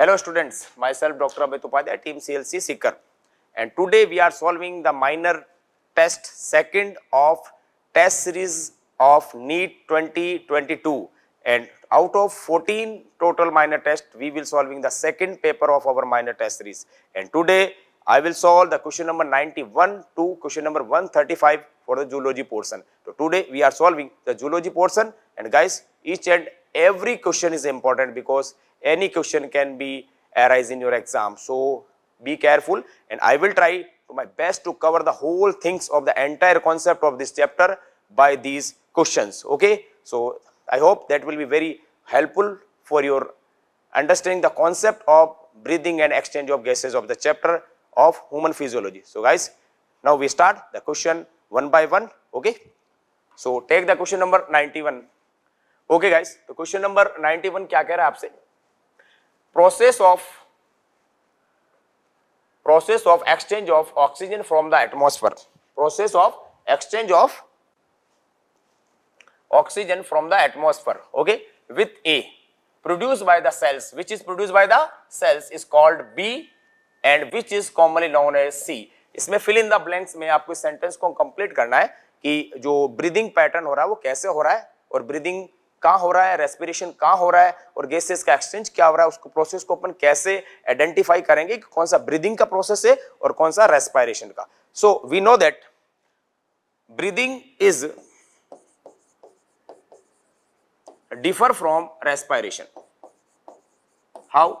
Hello students, myself Dr. Amit Upadhyay, team CLC Seeker and today we are solving the minor test second of test series of NEET 2022 and out of 14 total minor test we will solving the second paper of our minor test series and today I will solve the question number 91 to question number 135 for the zoology portion. So, today we are solving the zoology portion and guys each and every question is important because any question can be arise in your exam. So be careful and I will try to my best to cover the whole things of the entire concept of this chapter by these questions. Okay. So I hope that will be very helpful for your understanding the concept of breathing and exchange of gases of the chapter of human physiology. So guys, now we start the question one by one. Okay. So take the question number 91. Okay guys, the question number 91 क्या कह रहा है आपसे process of process of exchange of oxygen from the atmosphere process of exchange of oxygen from the atmosphere okay with a produced by the cells which is produced by the cells is called b and which is commonly known as c isme fill in the blanks mein aapko sentence ko complete karna hai ki jo breathing pattern ho raha hai wo kaise ho raha hai aur breathing कहाँ हो रहा है respiration कहाँ हो रहा है और gases का एक्सचेंज क्या हो रहा है उसको प्रोसेस को अपन कैसे आइडेंटिफाई करेंगे कि कौन सा ब्रीदिंग का प्रोसेस है और कौन सा रेस्पायरेशन का so we know that breathing is differ from respiration how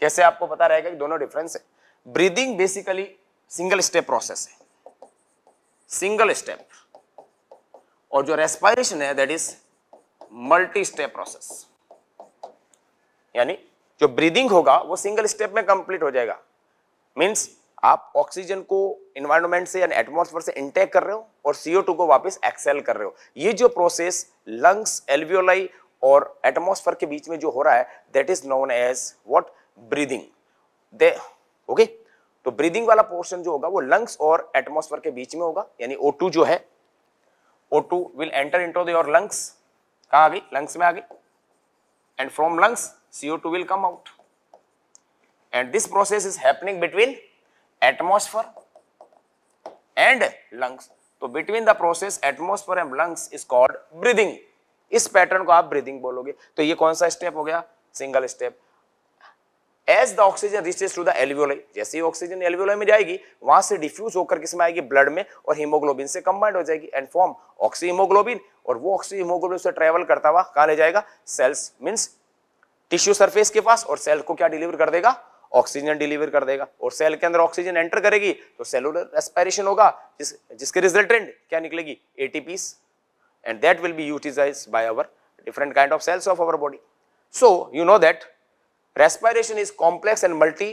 कैसे आपको पता रहेगा कि दोनों डिफरेंस है breathing basically single step process है सिंगल स्टेप और जो रेस्पायरेशन है that is multi step process यानी जो ब्रीदिंग होगा वो सिंगल स्टेप में कंप्लीट हो जाएगा मीन्स आप ऑक्सीजन को इन्वायरमेंट से यानी एटमोसफेयर से इंटेक कर रहे हो और टू को वापस एक्सेल कर रहे हो ये जो प्रोसेस लंग्स एल्वियोलाई और एटमोसफेयर के बीच में जो हो रहा है that is known as what breathing दे ओके तो ब्रीदिंग वाला पोर्शन जो होगा वो लंग्स और एटमोसफेयर के बीच में होगा यानी टू जो है O2 will enter into the, your lungs. कहाँ आ गई लंग्स में आ गई and from lungs CO2 will come out. And this process is happening between atmosphere and lungs. तो between the process atmosphere and lungs is called breathing. इस pattern को आप breathing बोलोगे तो ये कौन सा स्टेप हो गया single step as the oxygen reaches to the alveoli जैसे ही ऑक्सीजन एलवियोलाई में जाएगी वहां से डिफ्यूज होकर किसमें आएगी ब्लड में और हीमोग्लोबिन से कंबाइंड हो जाएगी एंड फॉर्म ऑक्सी और वो ऑक्सी हीमोग्लोबिन से ट्रेवल करता हुआ कहा ले जाएगा सेल्स मीन्स टिश्यू सरफेस के पास और सेल को क्या डिलीवर कर देगा ऑक्सीजन डिलीवर कर देगा और सेल के अंदर ऑक्सीजन एंटर करेगी तो सेलुलर एस्पायरेशन होगा जिस, जिसके रिजल्टेंट क्या निकलेगी ATPs and that will be utilise by our different kind of cells of our body so you know that respiration is complex and multi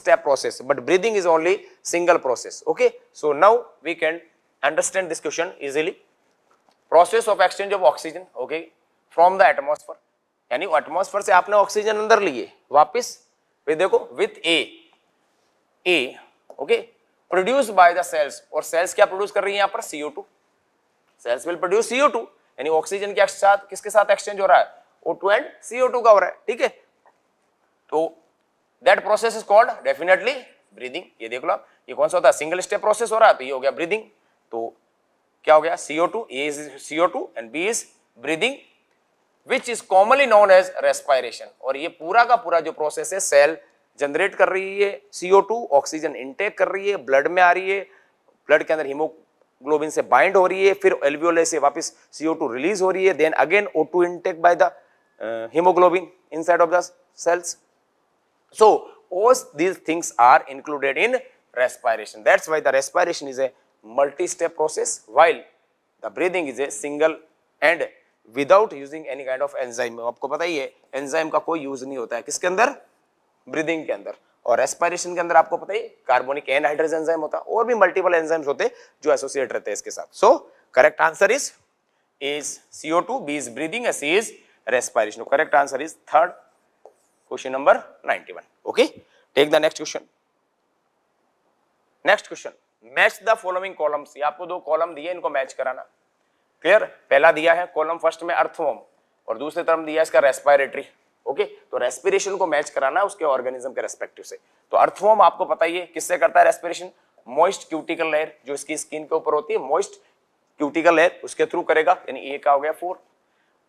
step process but breathing is only single process okay so now we can understand this question easily process of exchange of oxygen okay from the atmosphere yani atmosphere se aapne oxygen andar liye वापस ve dekho with a a okay produced by the cells और cells kya produce kar rahi hai yahan par co2 cells will produce co2 yani oxygen ke sath kiske sath exchange ho raha hai o2 and co2 ka ho raha hai theek hai तो that process is called definitely breathing ये देख लो आप ये कौन सा होता है single step process हो रहा है तो ये हो गया ब्रीदिंग तो क्या हो गया CO two A is CO two and B is breathing which is commonly known as respiration और ये पूरा का पूरा जो प्रोसेस है सेल जनरेट कर रही है सीओ टू ऑक्सीजन इंटेक कर रही है ब्लड में आ रही है ब्लड के अंदर हीमोग्लोबिन से बाइंड हो रही है फिर एल्वियोले से वापस सीओ टू रिलीज हो रही है then again O two intake by the haemoglobin inside of the cells So, all these things are included in respiration. that's why the respiration is a multi-step process while the breathing is a single and without using any kind of enzyme. आपको पता ही है enzyme का कोई use नहीं होता है किसके अंदर breathing के अंदर और respiration के अंदर आपको पता ही कार्बोनिक एंड हाइड्रोजन एंजाइम होता है और भी मल्टीपल एंजाइम्स होते हैं जो एसोसिएट रहते हैं इसके साथ so correct answer is is CO two B is breathing S is No, correct answer is third question number 91 okay take the next question next question match the following columns ये आपको दो column दिए इनको match कराना clear पहला दिया है column first में अर्थवॉर्म और दूसरे तरफ दिया इसका रेस्पायरेटरी ओके तो रेस्पिरेशन को मैच कराना उसके ऑर्गेनिज्म के रेस्पेक्टिव से तो अर्थवॉर्म आपको पता ही है किससे करता है रेस्पिरेशन मॉइस्ट क्यूटिकल लेयर जो इसकी स्किन के ऊपर होती है मॉइस्ट क्यूटिकल लेयर उसके थ्रू करेगा यानी ए का हो गया four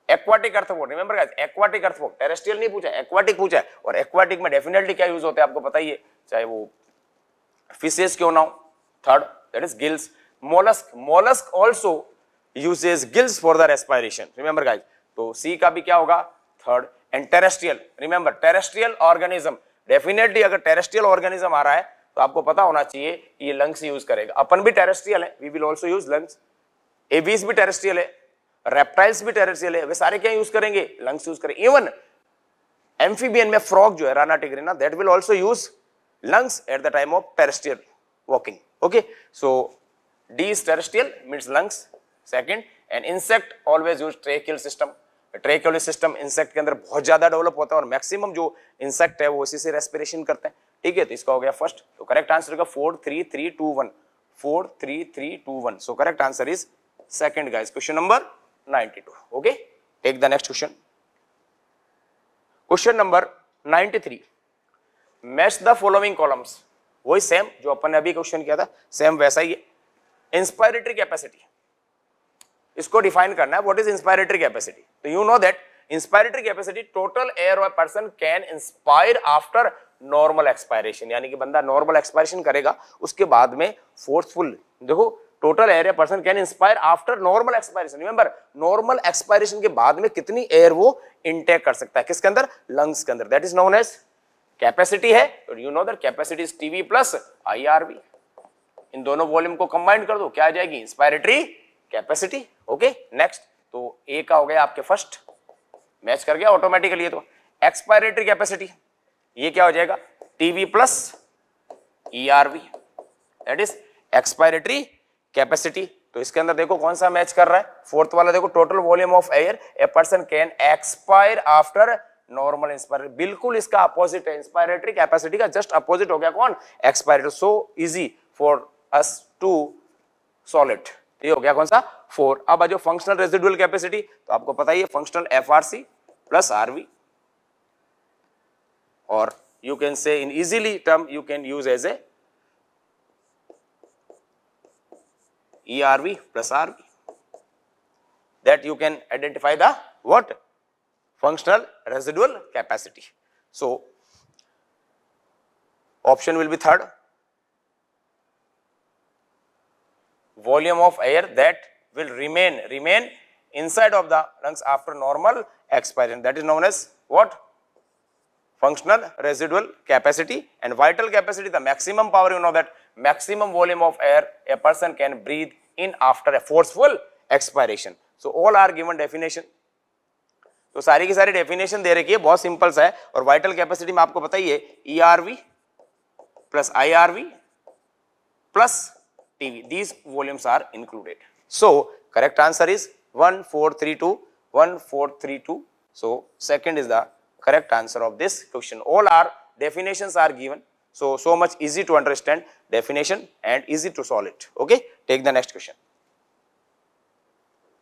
aquatic earthworm remember guys aquatic earthworm terrestrial नहीं पूछा एक्वाटिक पूछा है और एक्वाटिक में डेफिनेटली क्या यूज होते हैं आपको पता ही है चाहे वो फिशेस क्यों ना हो third that is gills mollusc mollusc also uses gills for the respiration remember guys तो सी का भी क्या होगा third and terrestrial remember terrestrial organism definitely अगर टेरेस्ट्रियल ऑर्गेनिज्म आ रहा है तो आपको पता होना चाहिए कि ये लंग्स यूज करेगा अपन भी टेरेस्ट्रियल है we will also use lungs aves भी टेरेस्ट्रियल है रेप्टाइल्स भी टेरेसियल है वे सारे क्या यूज करेंगे लंग्स यूज करें इवन एम्फीबियन में फ्रॉग जो है राना टिग्रेना that will also use lungs at the time of terrestrial walking okay so D is terrestrial means lungs second and insect always use tracheal system tracheoles system insect के अंदर बहुत ज्यादा develop होता है और मैक्सिमम जो इंसेक्ट है वो इसी से रेस्पिरेशन करते हैं ठीक है तो इसका हो गया फर्स्ट तो करेक्ट आंसर होगा four three three two one four three three two one so correct answer is second guys question number 92 okay take the next question question number 93 match the following columns वही same जो अपन ने अभी question किया था same वैसा ही है inspiratory capacity इसको डिफाइन करना है व्हाट इज इंस्पायरेटरी कैपेसिटी तो you know that inspiratory capacity total air of person can inspire after normal expiration यानी कि बंदा नॉर्मल एक्सपायरेशन करेगा उसके बाद में फोर्सफुल देखो total air person can inspire after normal expiration remember normal expiration के बाद में कितनी एयर वो इंटेक कर सकता है किसके अंदर लंग्स के अंदर that is known as capacity है you know that capacity is TV plus IRV इन दोनों वॉल्यूम को कंबाइन कर दो क्या आ जाएगी इंस्पायरेटरी कैपेसिटी ओके नेक्स्ट तो ए का हो गया आपके फर्स्ट मैच कर गया ऑटोमेटिकली तो एक्सपायरेटरी कैपेसिटी ये क्या हो जाएगा TV plus ERV that is expiratory capacity तो इसके अंदर देखो कौन सा मैच कर रहा है फोर्थ वाला देखो total volume of air a person can expire after normal inspire बिल्कुल इसका अपोजिट है इंस्पायरेटरी कैपेसिटी का जस्ट अपोजिट हो गया कौन expiratory so easy for us to solid ये हो गया कौन सा फोर अब आ जाओ फंक्शनल रेजिडुअल कैपेसिटी तो आपको पता ही है functional F R C plus R V और you can say in easily term you can use as a ERV plus RV that you can identify the what functional residual capacity. So, option will be third volume of air that will remain remain inside of the lungs after normal expiration that is known as what functional residual capacity and vital capacity the maximum power you know that maximum volume of air a person can breathe in after a forceful expiration. So, all are given definition. So, सारी की सारी definition दे रखी है बहुत simple सा है और vital capacity में आपको पता ERV plus IRV plus TV. These volumes are included. So correct answer is included so correct answer is one correct answer of this question. All are definitions are given. So, so much easy to understand definition and easy to solve it. Okay. Take the next question.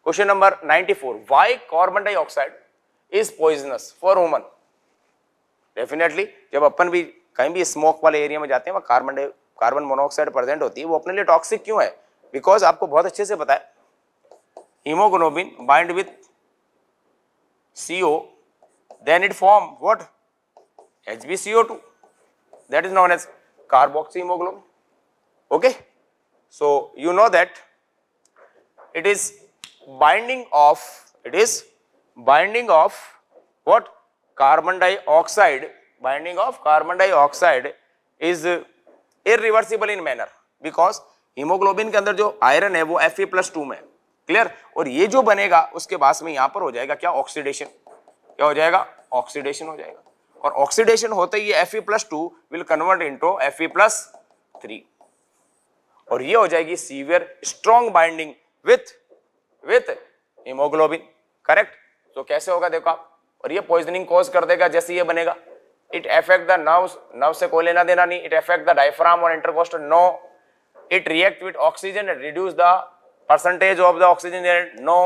Question number 94. Why carbon dioxide is poisonous for human Definitely, jab apan bhi कहीं bhi smoke wale area mein jate hain wahan carbon carbon monoxide present hoti hai wo apne liye toxic kyun hai because aapko bahut acche se pata hai hemoglobin bind with co then it form what? HbCO2 that is known as carboxyhemoglobin. Okay? So, you know that it is binding of, it is binding of what? Carbon dioxide, binding of carbon dioxide is irreversible in manner because haemoglobin के अंदर जो iron है वो Fe A plus two में clear और ये जो बनेगा उसके बाद में यहाँ पर हो जाएगा क्या ऑक्सीडेशन क्या हो जाएगा ऑक्सीडेशन हो जाएगा और ऑक्सीडेशन होते ही F E plus two will convert into F E plus three और ये हो जाएगी severe strong binding with with haemoglobin correct तो कैसे होगा देखो आप और ये पॉइजनिंग कॉज कर देगा जैसे ये बनेगा it effect the nerves nerve से कोई लेना देना नहीं इट एफेक्ट द डायफ्राम और intercostal no it react with oxygen reduce the percentage of the oxygen no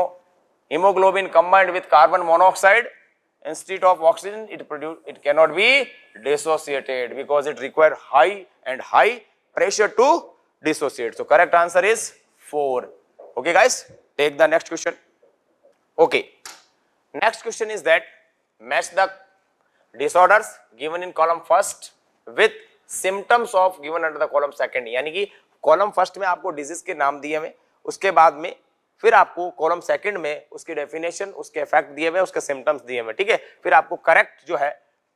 hemoglobin combined with carbon monoxide instead of oxygen it produce it cannot be dissociated because it require high and high pressure to dissociate so correct answer is 4 okay guys take the next question okay next question is that match the disorders given in column first with symptoms of given under the column second yani ki column first mein aapko disease ke naam diye hain uske baad mein फिर आपको column second में उसकी definition उसके effect दिए हुए उसके symptoms दिए हुए ठीक है फिर आपको करेक्ट जो है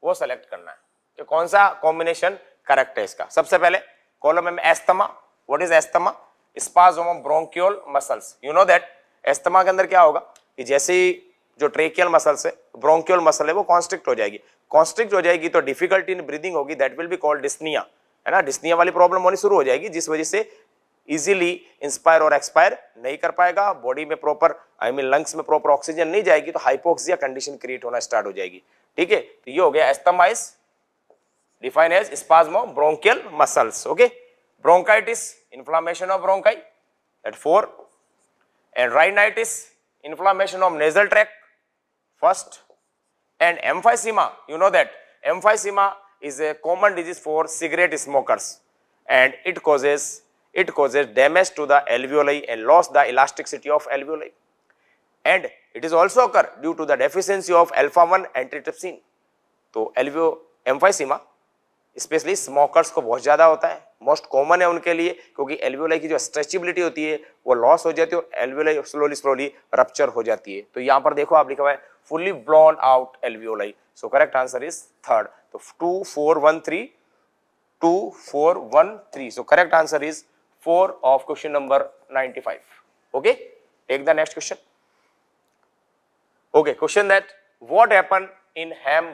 वो सेलेक्ट करना है कि तो कौन सा कॉम्बिनेशन करेक्ट है इसका सबसे पहले column M asthma what is asthma spasm bronchiole muscles you know that asthma के अंदर क्या होगा कि जैसे ही जो ट्रेकियल मसल्स है ब्रोंक्योल मसल है वो कॉन्स्ट्रिक्ट हो जाएगी कॉन्स्ट्रिक्ट हो जाएगी तो डिफिकल्टी इन ब्रीदिंग होगी that will be called dyspnoea है ना डिस्निया वाली प्रॉब्लम होनी शुरू हो जाएगी जिस वजह से इजीली इंस्पायर और एक्सपायर नहीं कर पाएगा बॉडी में प्रॉपर आई मीन लंग्स में प्रॉपर ऑक्सीजन नहीं जाएगी तो हाइपोक्सिया कंडीशन क्रिएट होना स्टार्ट हो जाएगी ठीक है तो ये हो गया asthma is define as spasm bronchial muscles okay bronchitis inflammation of bronchi at four and rhinitis inflammation of nasal tract first and emphysema you know that emphysema is a common disease for cigarette smokers and it causes it causes damage to the alveoli and loss the elasticity of alveoli. And it is also occur due to the deficiency of alpha-1 antitrypsin. तो एल्वियो emphysema specially smokers को बहुत ज़्यादा होता है most common है उनके लिए क्योंकि एल्वियोलाई की जो स्ट्रेचिबिलिटी होती है वो लॉस हो जाती है और एल्वियोलाई स्लोली स्लोली रप्चर हो जाती है तो यहाँ पर देखो आप लिखा हुआ है fully blown out alveoli so correct answer is third तो two four one three two four one three so correct answer is 4 of question number 95. Okay, take the next question. Okay, question that what happened in ham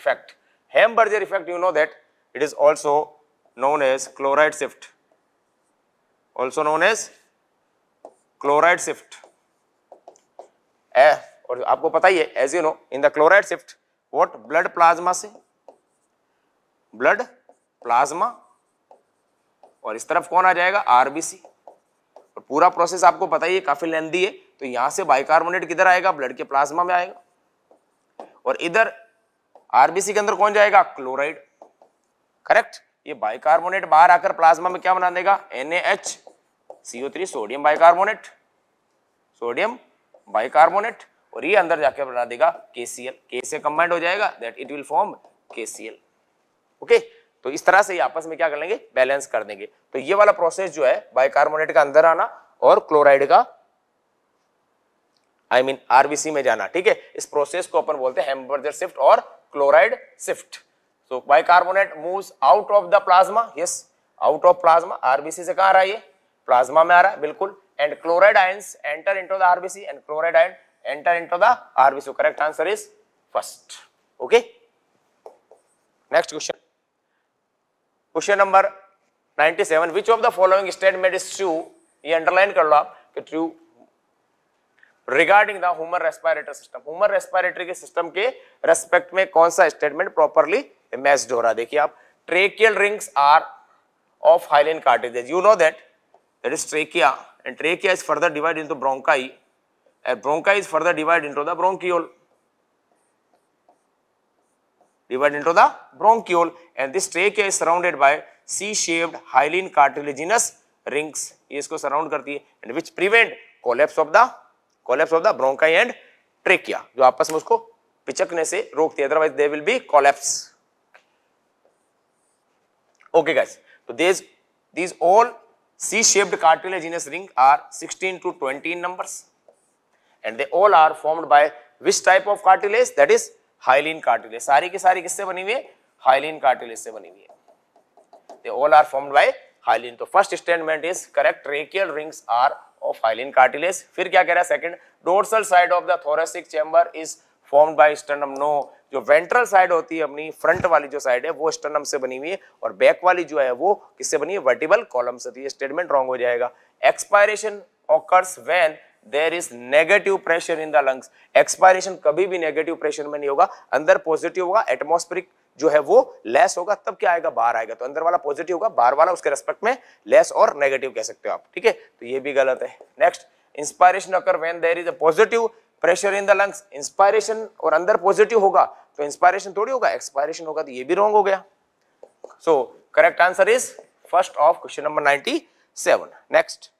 effect? ham effect, you know that it is also known as chloride shift, also known as chloride shift. F, eh, और आपको पता ही है as you know in the chloride shift what blood plasma से blood plasma और इस तरफ कौन आ जाएगा आरबीसी और पूरा प्रोसेस आपको पता ही है काफी लेंदी है तो यहां से बाइकार्बोनेट किधर आएगा ब्लड के प्लाज्मा में आएगा और इधर आरबीसी के अंदर कौन जाएगा क्लोराइड करेक्ट ये बाइकार्बोनेट बाहर आकर प्लाज्मा में क्या बना देगा NH CO three sodium bicarbonate sodium bicarbonate और ये अंदर जाके बना देगा केसीएल के से कंबाइंड हो जाएगा that it will form KCl okay okay? तो इस तरह से आपस में क्या कर लेंगे बैलेंस कर देंगे तो ये वाला प्रोसेस जो है बाइकार्बोनेट का अंदर आना और क्लोराइड का आई मीन आरबीसी में जाना ठीक है इस प्रोसेस को अपन बोलते हैं हेम्बर्जर शिफ्ट और क्लोराइड शिफ्ट तो bicarbonate moves out of the plasma yes out of plasma RBC से कहां आ रहा है ये प्लाज्मा में आ रहा है बिल्कुल and chloride ions enter into the RBC and chloride ion enter into the RBC correct answer is first okay next question question number 97 seven which of the following statement is true ये underline कर लो आप कि true regarding the human respiratory system human respiratory के system के respect में कौन सा स्टेटमेंट प्रॉपरली मैच्ड हो रहा है देखिए आप tracheal rings are of hyaline cartilage you know that that is trachea and trachea is further divide into bronchi bronchi is further divide divided into the bronchiole divide into the bronchiole and this trachea is surrounded by C-shaped hyaline cartilaginous rings. ye isko surround karti hai and which prevent collapse of the collapse of the bronchi and trachea jo aapas mein usko pichakne se रोकती है otherwise they will be collapse. Okay guys, so these these all C-shaped cartilaginous ring are 16 to 20 in numbers and they all are formed by which type of cartilage that is hyaline cartilage सारी की सारी किससे बनी हुई है hyaline cartilage से बनी हुई है they all are formed by hyaline तो first statement is correct tracheal rings are of hyaline cartilage फिर क्या कह रहा है second dorsal side of the thoracic chamber is formed by sternum no जो वेंट्रल साइड होती है अपनी फ्रंट वाली जो साइड है वो स्टर्नम से बनी हुई है और बैक वाली जो है वो किससे बनी है वर्टिबल कॉलम से तो ये स्टेटमेंट रॉन्ग हो जाएगा expiration occurs when there is negative pressure in the lungs expiration कभी भी नेगेटिव प्रेशर में नहीं होगा अंदर पॉजिटिव होगा एटमोस्फेरिक जो है वो लेस होगा तब क्या आएगा बाहर आएगा तो अंदर वाला पॉजिटिव होगा बाहर वाला उसके रेस्पेक्ट में लेस और नेगेटिव कह सकते हो आप ठीक है तो ये भी गलत है नेक्स्ट इंस्पायरेशन अगर when there is a positive pressure in the lungs inspiration और अंदर पॉजिटिव होगा तो इंस्पायरेशन थोड़ी होगा एक्सपायरेशन होगा तो ये भी रॉन्ग हो गया so correct answer is first of question number ninety seven next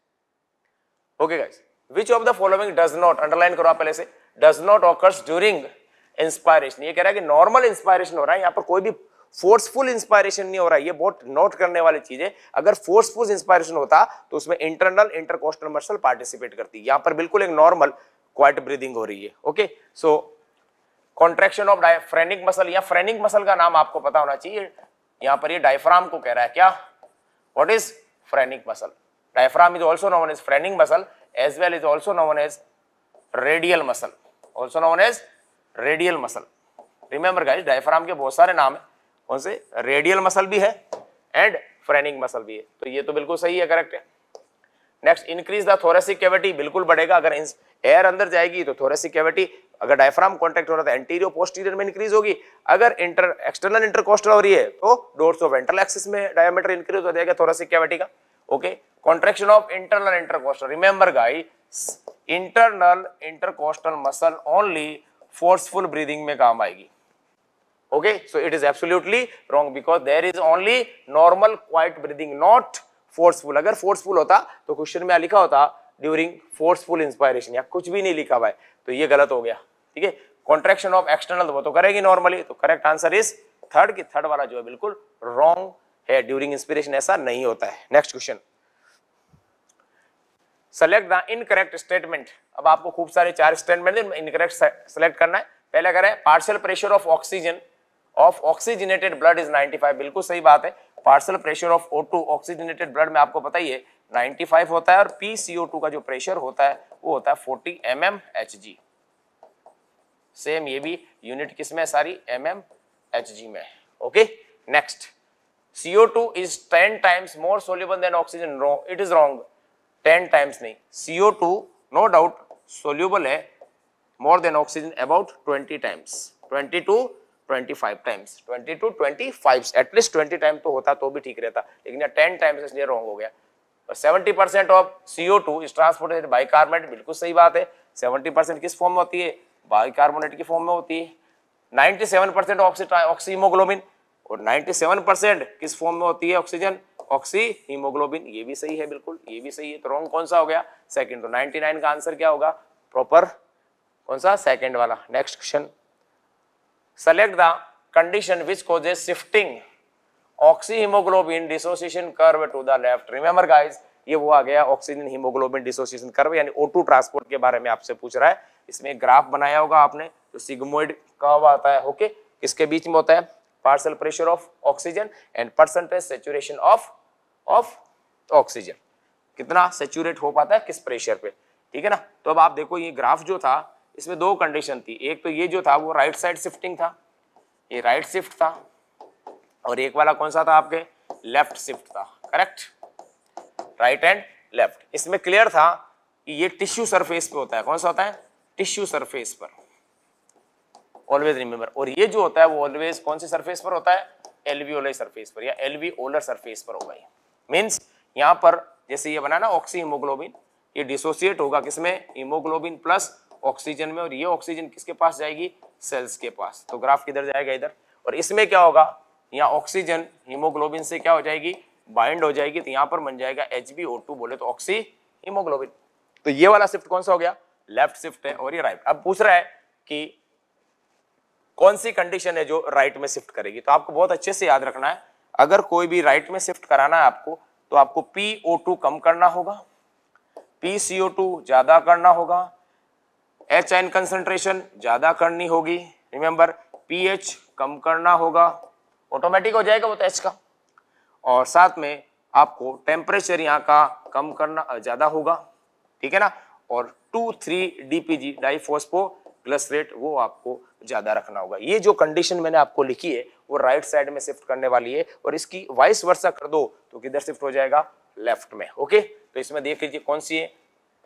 okay guys which of the following does not underline करो आप पहले से does not occurs during inspiration ये कह रहा है कि नॉर्मल इंस्पायरेशन हो रहा है यहाँ पर कोई भी फोर्सफुल इंस्पायरेशन नहीं हो रहा है ये बहुत नोट करने वाली चीज है अगर फोर्सफुल इंस्पायरेशन होता तो उसमें इंटरनल इंटरकोस्टल मसल पार्टिसिपेट करती यहाँ पर बिल्कुल एक नॉर्मल क्वाइट ब्रीदिंग हो रही है okay so contraction of phrenic muscle या फ्रेनिक मसल का नाम आपको पता होना चाहिए यहाँ पर ये डायफ्राम को कह रहा है क्या what is phrenic muscle diaphragm is also known is phrenic muscle as well is also known as radial muscle also known as radial muscle remember guys diaphragm के बहुत सारे नाम हैं कौन से radial muscle भी है and फ्रेनिंग मसल भी है तो ये तो बिल्कुल सही है करेक्ट है next increase the thoracic cavity बिल्कुल बढ़ेगा अगर एयर अंदर जाएगी तो थोरेसिक कैविटी अगर डायफ्राम कॉन्टेक्ट हो रहा था एंटीरियर पोस्टीरियर में इंक्रीज होगी अगर इंटर एक्सटर्नल इंटरकोस्टल हो रही है तो डोर्स ऑफ वेंट्रल एक्सिस में डायमीटर इंक्रीज हो जाएगा थोरेसिक कैविटी का okay contraction of internal and intercostal remember guys internal intercostal muscle only forceful breathing में काम आएगी okay so it is absolutely wrong because there is only normal quiet breathing not forceful अगर forceful होता तो question में लिखा होता during forceful inspiration या कुछ भी नहीं लिखा हुआ है तो ये गलत हो गया ठीक है कॉन्ट्रेक्शन ऑफ एक्सटर्नल वो तो करेगी नॉर्मली तो करेक्ट आंसर इज थर्ड की थर्ड वाला जो है बिल्कुल रॉन्ग है ड्यूरिंग इंस्पिरेशन ऐसा नहीं होता है next question select the incorrect statement अब आपको खूब सारे चार स्टेटमेंट इनकरेक्ट सेलेक्ट करना है पहला करें partial pressure of oxygen of oxygenated blood is 95 बिल्कुल सही बात है partial pressure of O2 oxygenated blood में आपको पता ही है 95 होता है और PCO2 का जो प्रेशर होता है वो होता है 40 mm Hg सेम ये भी यूनिट किस में है सारी mm Hg में okay next CO2 is 10 times more soluble than oxygen it is wrong ten times नहीं CO two no doubt soluble है more than oxygen about twenty times twenty to twenty five times twenty to twenty five at least twenty time तो होता तो भी ठीक रहता लेकिन ten times इसलिए रॉन्ग हो गया seventy percent of CO two is transported bicarbonate बिल्कुल सही बात है सेवेंटी परसेंट किस फॉर्म में होती है बाई कार्बोनेट की फॉर्म में होती है नाइन्टी सेवन परसेंट ऑक्सीमोग्लोबिन और नाइन्टी सेवन परसेंट किस फॉर्म में होती है ऑक्सीजन ऑक्सी हीमोग्लोबिन ये भी सही है बिल्कुल ये भी सही है तो रॉन्ग कौन सा हो गया सेकंड तो 99 का आंसर क्या होगा प्रॉपर कौन सा सेकंड वाला next question select the condition which causes shifting oxy haemoglobin dissociation curve to the left remember guys ये वो आ गया ऑक्सीजन हीमोग्लोबिन डिसोसिएशन कर्व यानी ओ ट्रांसपोर्ट के बारे में आपसे पूछ रहा है इसमें ग्राफ बनाया होगा आपने जो सिग्मोइड कर्व आता है ओके किसके बीच में होता है partial pressure of oxygen and percentage saturation of of oxygen कितना सेचूरेट हो पाता है किस प्रेशर पे ठीक है ना तो अब आप देखो ये ग्राफ जो था इसमें दो कंडीशन थी एक तो ये जो था वो राइट साइड शिफ्टिंग था ये राइट शिफ्ट था और एक वाला कौन सा था आपके लेफ्ट शिफ्ट था करेक्ट राइट एंड लेफ्ट इसमें क्लियर था कि ये टिश्यू सरफेस पे होता है कौन सा होता है टिश्यू सरफेस पर ऑलवेज रिमेम्बर और ये जो होता है वो ऑलवेज कौन सी सरफेस पर होता है एलवीओलर सरफेस पर या एलवीओलर सरफेस पर होगा ये मीन्स यहाँ पर जैसे ये ना ऑक्सी हीमोग्लोबिन ये डिसोसिएट होगा किसमें हीमोग्लोबिन प्लस ऑक्सीजन में और ये ऑक्सीजन किसके पास जाएगी सेल्स के पास तो ग्राफ किधर जाएगा इधर और इसमें क्या होगा यहाँ ऑक्सीजन हीमोग्लोबिन से क्या हो जाएगी बाइंड हो जाएगी तो यहाँ पर बन जाएगा एच बोले तो ऑक्सी हीमोग्लोबिन तो ये वाला शिफ्ट कौन सा हो गया लेफ्ट शिफ्ट है और ये राइट अब पूछ रहा है कि कौन सी कंडीशन है जो राइट में शिफ्ट करेगी तो आपको बहुत अच्छे से याद रखना है अगर कोई भी राइट में शिफ्ट कराना है आपको तो आपको पी कम करना होगा पी ज़्यादा करना होगा एच एन कंसेंट्रेशन ज़्यादा करनी होगी रिमेंबर पी एच कम करना होगा ऑटोमेटिक हो जाएगा वो तो एच का और साथ में आपको टेम्परेचर यहाँ का कम करना ज़्यादा होगा ठीक है ना और two three D P G diphosphoglycerate वो आपको ज़्यादा रखना होगा ये जो कंडीशन मैंने आपको लिखी है वो राइट साइड में शिफ्ट करने वाली है और इसकी वाइस वर्षा कर दो तो किधर शिफ्ट हो जाएगा लेफ्ट में ओके तो इसमें देख लीजिए कौन सी है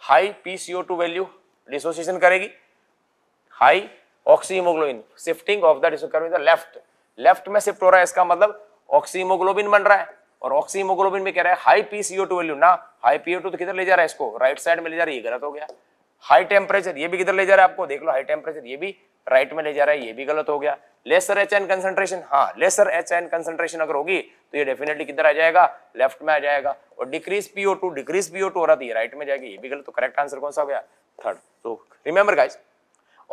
high P C O two value dissociation करेगी high oxyhaemoglobin shifting of the left left में शिफ्ट हो रहा है इसका मतलब ऑक्सीमोग्लोबिन बन रहा है और ऑक्सीमोग्लोबिन में कह रहा है high P C O two value ना हाई पी ओ टू तो किधर ले जा रहा है इसको राइट साइड में ले जा रही है गलत हो गया हाई टेम्परेचर ये भी किधर ले जा रहा है आपको देख लो हाई टेम्परेचर ये भी राइट में ले जा रहा है ये भी गलत हो गया लेसर एच एन कंसेंट्रेशन हाँ लेसर एच एन कंसेंट्रेशन अगर होगी तो ये डेफिनेटली किधर आ जाएगा लेफ्ट में आ जाएगा और decrease PO two decrease PO two हो रहा था तो ये राइट में जाएगी ये भी गलत तो करेक्ट आंसर कौन सा हो गया थर्ड तो remember guys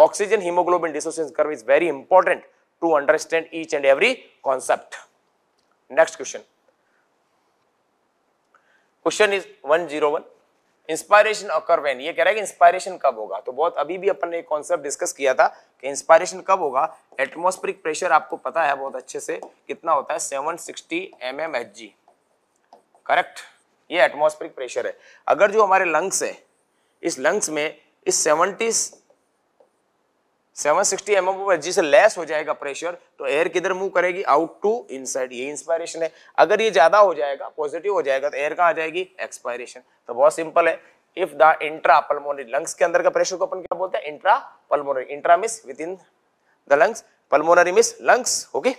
oxygen haemoglobin dissociation curve is very important to understand each and every concept next question question is one zero one inspiration occur when ये कह रहा है कि इंस्पायरेशन कब होगा तो बहुत अभी भी अपन ने एक कॉन्सेप्ट डिस्कस किया था कि इंस्पायरेशन कब होगा एटमोस्फेरिक प्रेशर आपको पता है बहुत अच्छे से कितना होता है 760 सिक्सटी mm करेक्ट ये एटमोस्फेरिक प्रेशर है अगर जो हमारे लंग्स है इस लंग्स में इस 70 760 एम पर जी लेस हो जाएगा प्रेशर तो एयर किधर मूव करेगी आउट टू इनसाइड ये इंस्पायरेशन है अगर ये ज्यादा हो जाएगा पॉजिटिव हो जाएगा तो एयर कहाँ आ जाएगी एक्सपायरेशन तो बहुत सिंपल है if the intra pulmonary lungs के अंदर का प्रेशर को अपन क्या बोलते हैं intra pulmonary intra miss with in the lungs pulmonary miss lungs okay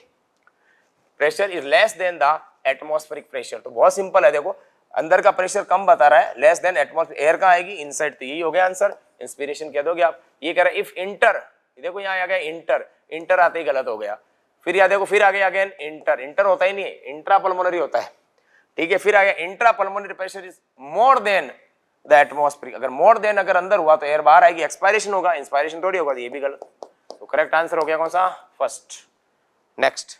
pressure is less than the atmospheric pressure तो बहुत सिंपल है देखो अंदर का प्रेशर कम बता रहा है लेस देन एटमोस्फेयर एयर कहाँ आएगी इनसाइड तो यही हो गया आंसर इंस्पिरेशन कह दोगे आप ये कह रहे है इफ इंटर देखो यहाँ आ गया इंटर इंटर आते ही गलत हो गया फिर यहाँ देखो फिर आ गया अगेन इंटर इंटर होता ही नहीं है इंट्रा पल्मोनरी होता है ठीक है फिर आ गया intra pulmonary pressure is more than the atmospheric अगर मोर देन अगर अंदर हुआ तो एयर बाहर आएगी एक्सपायरेशन होगा इंस्पायरेशन थोड़ी होगा ये भी गलत तो करेक्ट आंसर हो गया कौन सा फर्स्ट नेक्स्ट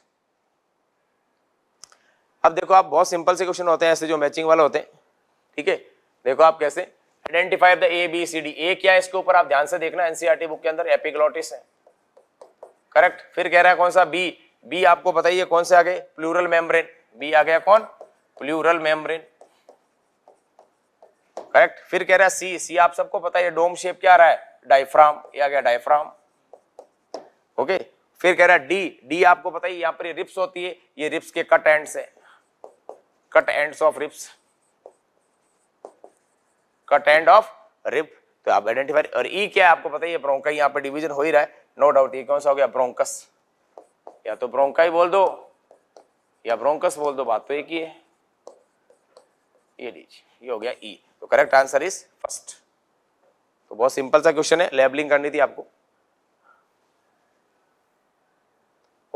अब देखो आप बहुत सिंपल से क्वेश्चन होते हैं ऐसे जो मैचिंग वाले होते हैं ठीक है देखो आप कैसे identify the A B C D A क्या इसके ऊपर आप ध्यान से देखना एनसीईआरटी बुक e के अंदर एपिग्लॉटिस है करेक्ट फिर कह रहा है कौन सा बी बी आपको बताइए कौन से आ गए प्लूरल मेम्ब्रेन बी आ गया कौन प्लूरल मेम्ब्रेन करेक्ट फिर कह रहा है सी सी आप सबको पता है डोम शेप क्या आ रहा है डायफ्राम ये आ गया डायफ्राम ओके फिर कह रहा है डी डी आपको पता है यहां पर रिप्स होती है ये रिप्स के कट एंड्स है cut ends of ribs cut end of rib तो आप आइडेंटिफाई और ई क्या है आपको पता ही है प्रोंका यहाँ पे डिवीजन हो ही रहा है नो डाउट ये कौन सा हो गया प्रोंकस या तो प्रोंका ही बोल दो या प्रोंकस बोल दो बात तो एक ही है ये लीजिए ये हो गया ई तो करेक्ट आंसर इज फर्स्ट तो बहुत सिंपल सा क्वेश्चन है लेबलिंग करनी थी आपको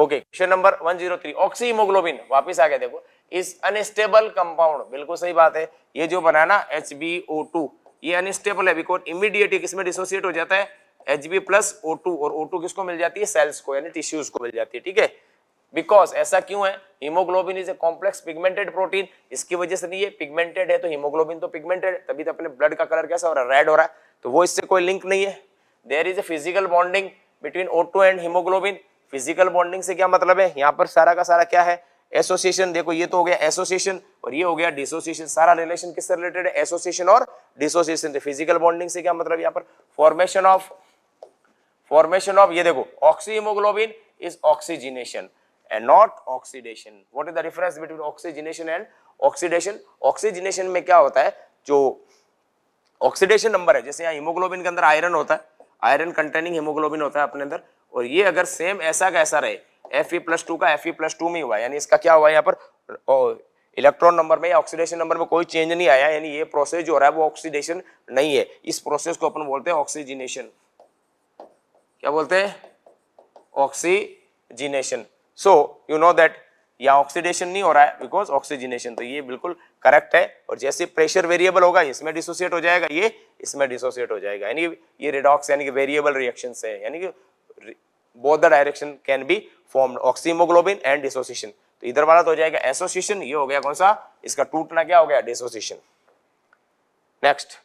okay question number 103 oxy haemoglobin वापस आ गया देखो इस अनस्टेबल कंपाउंड बिल्कुल सही बात है ये जो बना ना एच बी ओ टू ये अनस्टेबल है बिकॉज इमीडिएटली किसमें डिसोसिएट हो जाता है H B plus O two और ओ टू किसको मिल जाती है सेल्स को यानी टिश्यूज को मिल जाती है ठीक है बिकॉज ऐसा क्यों है haemoglobin is a complex pigmented protein इसकी वजह से नहीं है पिगमेंटेड है तो हीमोग्लोबिन तो पिगमेंटेड तभी तो अपने ब्लड का कलर कैसा हो रहा है रेड हो रहा है तो वो इससे कोई लिंक नहीं है there is a physical bonding between O two and haemoglobin physical bonding से क्या मतलब है यहाँ पर सारा का सारा क्या है एसोसिएशन देखो ये तो हो गया एसोसिएशन और ये हो गया डिसोसिएशन सारा रिलेशन किससे रिलेटेड है एसोसिएशन और डिसोसिएशन से फिजिकल बॉन्डिंग से क्या मतलब यहाँ पर फॉर्मेशन ऑफ फॉर्मेशन ऑफ ये देखो oxyhaemoglobin is oxygenation and not oxidation what is the difference between oxygenation and oxidation oxygenation में क्या होता है जो ऑक्सीडेशन नंबर है जैसे यहाँ हीमोग्लोबिन के अंदर आयरन होता है आयरन कंटेनिंग हीमोग्लोबिन होता है अपने अंदर और ये अगर सेम ऐसा का ऐसा रहे एफ ई प्लस टू का एफ ई प्लस टू में हुआ यानी इसका क्या हुआ यहाँ पर इलेक्ट्रॉन नंबर में या ऑक्सीडेशन नंबर में कोई चेंज नहीं आया यानी ये प्रोसेस जो हो रहा है वो ऑक्सीडेशन नहीं है इस प्रोसेस को अपन बोलते हैं ऑक्सीजिनेशन क्या बोलते हैं oxygenation so you know that या ऑक्सीडेशन नहीं हो रहा है बिकॉज ऑक्सीजिनेशन तो ये बिल्कुल करेक्ट है और जैसे प्रेशर वेरिएबल होगा इसमें डिसोसिएट हो जाएगा ये इसमें डिसोसिएट हो जाएगा यानी ये रिडॉक्स यानी कि वेरिएबल रिएक्शन है यानी कि both the direction can be formed oxyhaemoglobin and dissociation तो इधर वाला तो हो जाएगा एसोसिएशन ये हो गया कौन सा इसका टूटना क्या हो गया dissociation next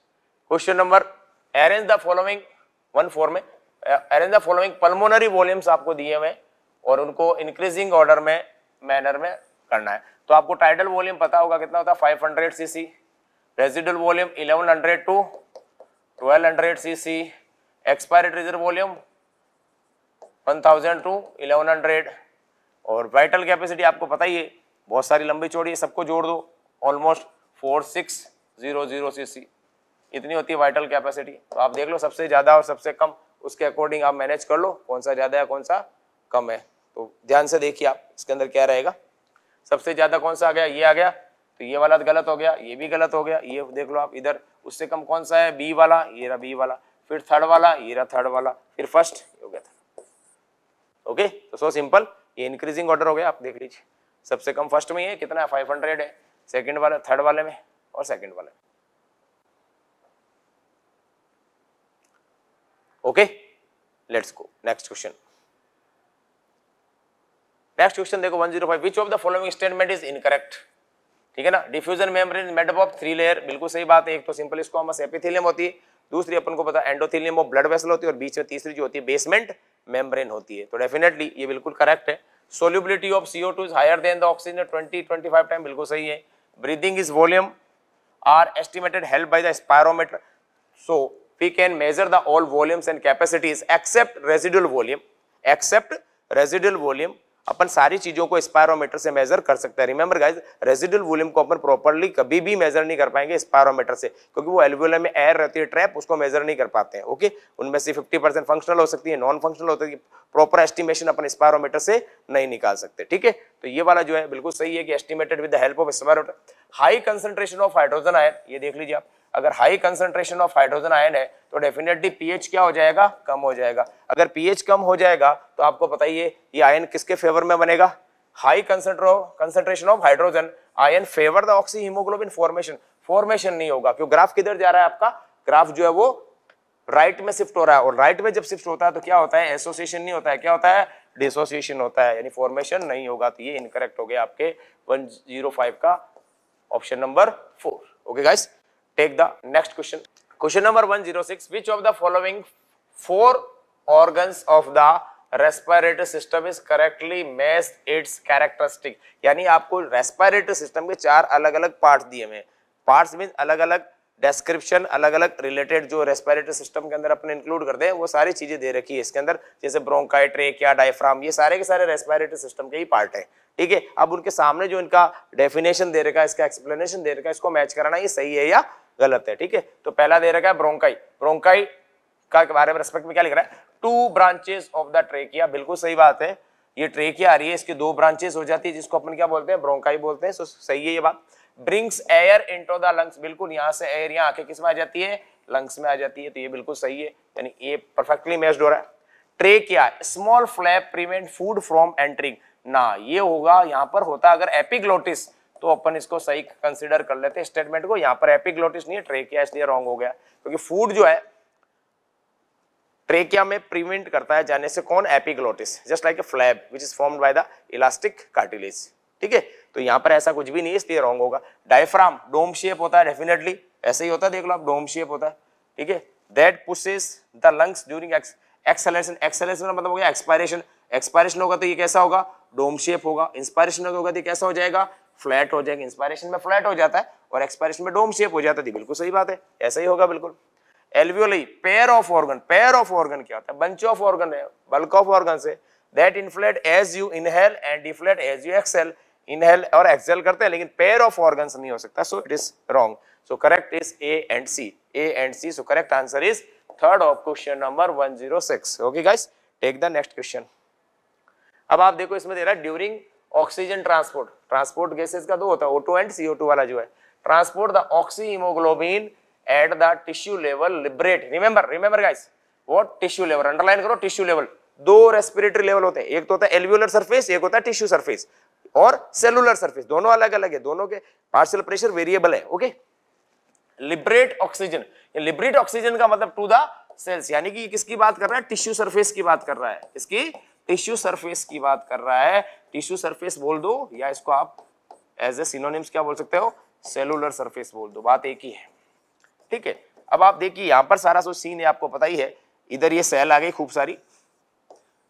question number arrange the following one four में arrange the following pulmonary volumes आपको दिए हुए और उनको इंक्रीजिंग ऑर्डर में मैनर में करना है तो आपको टाइडल वॉल्यूम पता होगा कितना होता five hundred C C residual volume eleven hundred to twelve hundred C C expiratory reserve volume 1000 to 1100 और वाइटल कैपेसिटी आपको पता ही है बहुत सारी लंबी चौड़ी है सबको जोड़ दो almost four six zero zero C C इतनी होती है वाइटल कैपेसिटी तो आप देख लो सबसे ज़्यादा और सबसे कम उसके अकॉर्डिंग आप मैनेज कर लो कौन सा ज़्यादा है कौन सा कम है तो ध्यान से देखिए आप इसके अंदर क्या रहेगा सबसे ज़्यादा कौन सा आ गया ये आ गया तो ये वाला गलत हो गया ये भी गलत हो गया ये देख लो आप इधर उससे कम कौन सा है बी वाला ये रहा बी वाला फिर थर्ड वाला ये रहा थर्ड वाला फिर फर्स्ट ओके तो सो सिंपल ये इंक्रीजिंग ऑर्डर हो गया आप देख लीजिए सबसे कम फर्स्ट में ही है कितना फाइव हंड्रेड है सेकेंड वाले थर्ड वाले में और सेकेंड वाले okay let's go next question next question देखो 105 which of the following statement is incorrect ठीक है ना diffusion membrane made up of three layer बिल्कुल सही बात है एक तो सिंपल इसको हम एपिथेलियम होती है दूसरी अपन को पता एंडोथेलियम वो ब्लड वेसल होती है और बीच में तीसरी जो होती है बेसमेंट मेम्ब्रेन होती है तो डेफिनेटली ये बिल्कुल करेक्ट है solubility of CO two is higher than the oxygen twenty twenty five time बिल्कुल सही है breathing is volume are estimated help by the spirometer so we can measure the all volumes and capacities except residual volume except residual volume अपन सारी चीज़ों को spirometer से major कर सकते हैं रिमेंबर गाइज रेजिडल वॉल्यूम को अपन प्रॉपरली कभी भी मेजर नहीं कर पाएंगे स्पायरोमीटर से क्योंकि वो एल्वोलर में एयर रहती है ट्रैप उसको मेजर नहीं कर पाते हैं ओके उनमें से 50 परसेंट फंक्शनल हो सकती है नॉन फंक्शनल होती है प्रॉपर एस्टिमेशन अपन स्पायरोमीटर से नहीं निकाल सकते ठीक है तो ये वाला जो है बिल्कुल सही है कि estimated with the help of spirometer high concentration of hydrogen ion ये देख लीजिए आप अगर high concentration of hydrogen ion है तो डेफिनेटली पीएच क्या हो जाएगा कम हो जाएगा अगर पीएच कम हो जाएगा तो आपको बताइए ये आयन किसके फेवर में बनेगा high concentration of hydrogen ion favour the oxyhaemoglobin formation formation नहीं होगा क्यों ग्राफ किधर जा रहा है आपका ग्राफ जो है वो राइट right में शिफ्ट हो रहा है और राइट right में जब शिफ्ट होता है तो क्या होता है एसोसिएशन नहीं होता है क्या होता है डिसोसिएशन होता है यानी फॉर्मेशन नहीं होगा तो ये इनकरेक्ट हो गया आपके 105 का option number four okay guys take the next question question number 106 which of the following four organs of the respiratory system is correctly matched its characteristic यानी आपको रेस्पायरेटरी सिस्टम के चार अलग अलग पार्ट दिए हुए हैं पार्ट्स मीन अलग अलग डिस्क्रिप्शन अलग अलग रिलेटेड जो रेस्पिरेटरी सिस्टम के अंदर अपने इंक्लूड करते हैं वो सारी चीज़ें दे रखी है इसके अंदर जैसे ब्रोंकाई ट्रेक या डायफ्राम ये सारे के सारे रेस्पिरेटरी सिस्टम के ही पार्ट है ठीक है अब उनके सामने जो इनका डेफिनेशन दे रखा है इसका एक्सप्लेनेशन दे रखा है इसको मैच कराना ये सही है या गलत है ठीक है तो पहला दे रखा है ब्रोंकाई ब्रोंकाई का बारे में रेस्पेक्ट में क्या लिख रहा है two branches of the trachea बिल्कुल सही बात है ये ट्रेकिया आ रही है इसके दो ब्रांचेस हो जाती है जिसको अपन क्या बोलते हैं ब्रोंकाई बोलते हैं सही है ये बात brings air into the lungs बिल्कुल यहाँ से एयर यहाँ आके किस में आ जाती है लंग्स में आ जाती है तो ये बिल्कुल सही है यानी ये परफेक्टली मैच्ड हो रहा है ट्रे क्या small flap prevent food from entering ना ये होगा यहाँ पर होता अगर एपिग्लोटिस तो अपन इसको सही कंसिडर कर लेते हैं स्टेटमेंट को यहाँ पर एपिग्लोटिस नहीं है ट्रेकिया इसलिए रॉन्ग हो गया क्योंकि तो फूड जो है ट्रेकिया में प्रिवेंट करता है जाने से कौन epiglottis just like a flap which is form by the elastic cartilage ठीक है तो यहाँ पर ऐसा कुछ भी नहीं है इसलिए रॉन्ग होगा डायफ्राम डोम शेप होता है डेफिनेटली ऐसे ही होता है देख लो आप डोम शेप होता है ठीक है that pushes the lungs during exhalation exhalation का मतलब हो गया एक्सपायरेशन एक्सपायरेशन होगा तो ये कैसा होगा डोम शेप होगा इंस्पायरेशन होगा तो कैसा हो जाएगा फ्लैट हो जाएगा इंस्पायरेशन में फ्लैट हो जाता है और एक्सपायरेशन में डोम शेप हो जाता है बिल्कुल सही बात है ऐसा ही होगा बिल्कुल alveoli pair of organ pair of organ क्या होता है बंच ऑफ ऑर्गन है बल्क ऑफ ऑर्गन से that inflate as you inhale and deflate as you exhale inhale और एक्सेल करते हैं लेकिन पेयर ऑफ ऑर्गन नहीं हो सकता so it is wrong so correct is A and C A and C so correct answer is third of question number one zero six okay guys take the next question अब आप देखो इसमें दे रहा है during oxygen transport transport gases का दो तो होता है ओटो एंड सीओ वाला जो है transport the oxyhaemoglobin at the tissue level liberate remember remember guys what tissue level underline करो टिश्यू लेवल दो रेस्पिरेटरी लेवल होते हैं एक तो होता है एल्व्यूलर सर्फेस एक होता है टिश्यू सर्फेस और सेलुलर सर्फेस दोनों अलग अलग है दोनों के पार्सल प्रेशर वेरिएबल है okay liberate oxygen liberate oxygen का मतलब टू द सेल्स यानी कि किसकी बात कर रहा है टिश्यू सरफेस की बात कर रहा है इसकी टिश्यू सरफेस की बात कर रहा है टिश्यू सरफेस बोल दो या इसको आप एज ए सिनोनिम्स क्या बोल सकते हो सेलुलर सरफेस बोल दो बात एक ही है ठीक है अब आप देखिए यहां पर सारा सो सीन है आपको पता ही है इधर ये सेल आ गई खूब सारी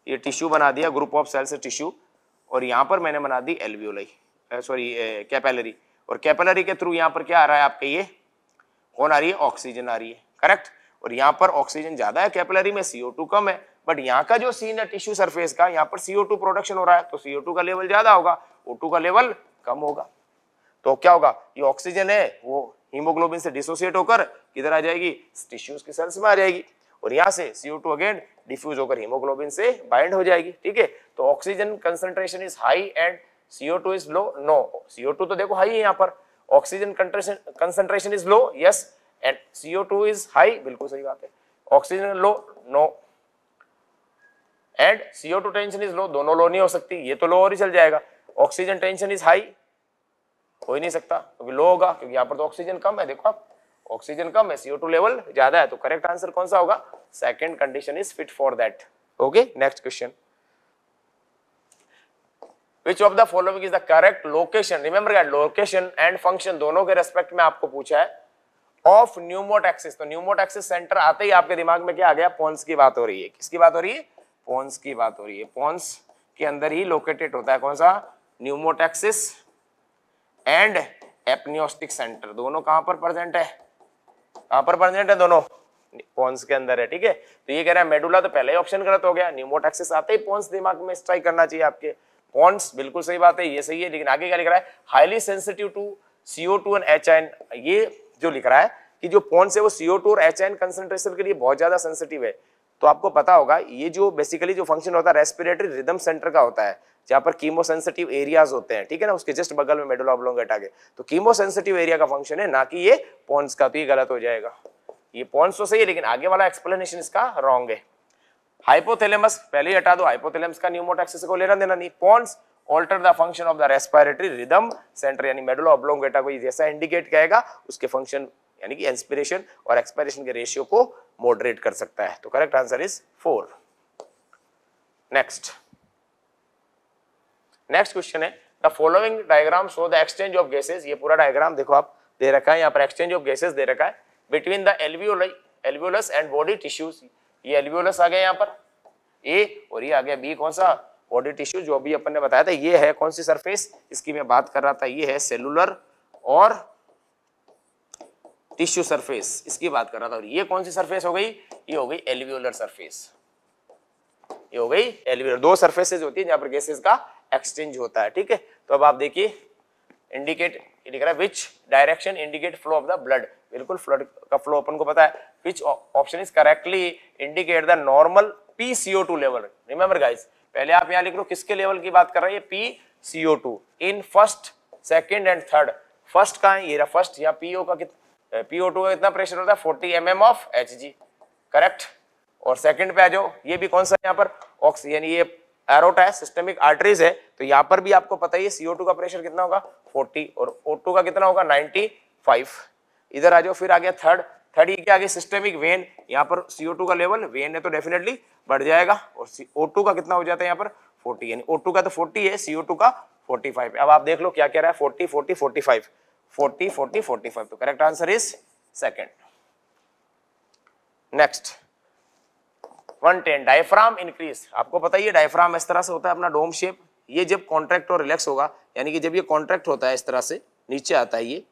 ये टिश्यू बना दिया ग्रुप ऑफ सेल्स से टिश्यू और यहां पर मैंने बना दी एलवीओलाई सॉरी कैपेलरी और कैपेलरी के थ्रू यहां पर क्या आ रहा है आपके ये कौन आ रही है ऑक्सीजन आ रही है करेक्ट और यहां पर ऑक्सीजन ज़्यादा है कैपेलरी में सीओ कम है बट यहाँ का जो सीन है टिश्यू सरफेस का यहाँ पर सीओ प्रोडक्शन हो रहा है तो सीओ का लेवल ज्यादा होगा ओ का लेवल कम होगा तो क्या होगा ये ऑक्सीजन है वो हीमोग्लोबिन से डिसोसिएट होकर किधर आ जाएगी टिश्यूज की सेल्स में आ जाएगी और यहाँ से CO2 अगेन डिफ्यूज होकर हीमोग्लोबिन से बाइंड हो जाएगी ठीक है तो oxygen concentration is high and CO2 is low no CO2 तो देखो हाई है यहाँ पर oxygen concentration is low yes and CO2 is high बिल्कुल सही बात है oxygen low no and CO two tension is low दोनों लो नहीं हो सकती ये तो लो और ही चल जाएगा ऑक्सीजन टेंशन इज हाई हो ही नहीं सकता क्योंकि लो होगा क्योंकि यहाँ पर तो ऑक्सीजन कम है देखो आप ऑक्सीजन कम है सीओ टू लेवल ज्यादा है तो करेक्ट आंसर कौन सा होगा second condition is fit for that okay next question which of the following is the correct location remember क्या लोकेशन एंड फंक्शन दोनों के रेस्पेक्ट में आपको पूछा है ऑफ न्यूमोट एक्सिस तो न्यूमोट एक्सिस सेंटर आते ही आपके दिमाग में क्या आ गया पोन्स की बात हो रही है किसकी बात हो रही है पॉन्स की बात हो रही है पॉन्स के अंदर ही लोकेटेड होता है कौन सा न्यूमोटेक्सिस एंड एपनियोस्टिक सेंटर दोनों कहां पर प्रेजेंट है कहां पर प्रेजेंट है दोनों पॉन्स के अंदर है ठीक है तो ये कह रहा है मेडुला तो पहले ही ऑप्शन गलत हो गया न्यूमोटेक्सिस आते ही पॉन्स दिमाग में स्ट्राइक करना चाहिए आपके पॉन्स बिल्कुल सही बात है ये सही है लेकिन आगे क्या लिख रहा है highly sensitive to CO two and H N ये जो लिख रहा है कि जो पॉन्स है वो सीओ टू और एच एन कंसेंट्रेशन के लिए बहुत ज्यादा सेंसिटिव है तो आपको पता होगा ये जो बेसिकली जो फंक्शन होता है रेस्पिरेटरी रिदम सेंटर का होता है जहाँ पर कीमो सेंसिटिव एरियाज होते हैं ठीक है ना उसके जस्ट बगल में मेडुला ऑब्लोंगेटा के तो कीमो सेंसिटिव एरिया का फंक्शन है ना कि ये पॉन्स का तो ये गलत हो जाएगा ये पॉन्स तो सही है लेकिन आगे वाला एक्सप्लेनेशन इसका रॉन्ग है हाइपोथेलेमस पहले ही हटा दो हाइपोथेलेमस का न्यूमोटैक्सिस को लेना देना नहीं pons alter the function of the respiratory rhythm centre यानी मेडुलो ऑब्लोंगेटा को जैसा इंडिकेट कहेगा उसके फंक्शन यानी कि इंस्पिरेशन और एक्सपायरेशन के रेशियो को मॉडरेट कर सकता है तो correct answer is four next next question है the following diagram show the exchange of gases ये पूरा डायग्राम देखो आप दे रखा है यहाँ पर एक्सचेंज ऑफ गैसेज दे रखा है बिटवीन द एलवीओल एलवीओलस एंड बॉडी टिश्यूज ये एलवीओलस आ गया यहाँ पर ए और ये आ गया बी कौन सा बॉडी टिश्यू जो अभी अपन ने बताया था ये है कौन सी सरफेस इसकी मैं बात कर रहा था ये है सेलुलर और टिश्यू सरफेस इसकी बात कर रहा था और ये कौन सी सरफेस हो गई ये हो गई एलिव्यूलर सरफेस ये हो गई एलिव्यूलर दो सरफेसेज होती है जहां पर गैसेज का एक्सचेंज होता है ठीक है तो अब आप देखिए इंडिकेट लिख रहा है which direction indicate flow of the blood बिल्कुल फ्लड का फ्लो अपन को पता है which option is correctly indicate the normal P CO two level remember guys पहले आप यहाँ लिख लो किसके लेवल की बात कर रहे हैं P CO two in first second and third first का है ये फर्स्ट यहाँ पीओ का कितना पीओ टू का इतना प्रेशर होता है forty M M of H G correct और सेकंड पे आ जाओ ये भी कौन सा यहाँ पर ऑक्सीजन ये एरोटा है सिस्टमिक आर्टरीज है तो यहाँ पर भी आपको पता ही है सीओ का प्रेशर कितना होगा फोर्टी और ओ का कितना होगा नाइन्टी इधर आ जाओ फिर आ गया थर्ड थर्ड ये क्या आगे सिस्टमिक वेन यहाँ पर सीओ का लेवल वेन है तो डेफिनेटली बढ़ जाएगा और ओ का कितना हो जाता है यहाँ पर फोर्टी यानी ओ का तो फोर्टी है सीओ का फोर्टी फाइव अब आप देख लो क्या कह रहा है forty forty forty five 40, 40, 45. The correct answer is second. Next. 110 diaphragm increase आपको पता ही है डायफ्राम इस तरह से होता है अपना डोम शेप ये जब कॉन्ट्रैक्ट और रिलैक्स होगा यानी कि जब ये कॉन्ट्रैक्ट होता है इस तरह से नीचे आता है ये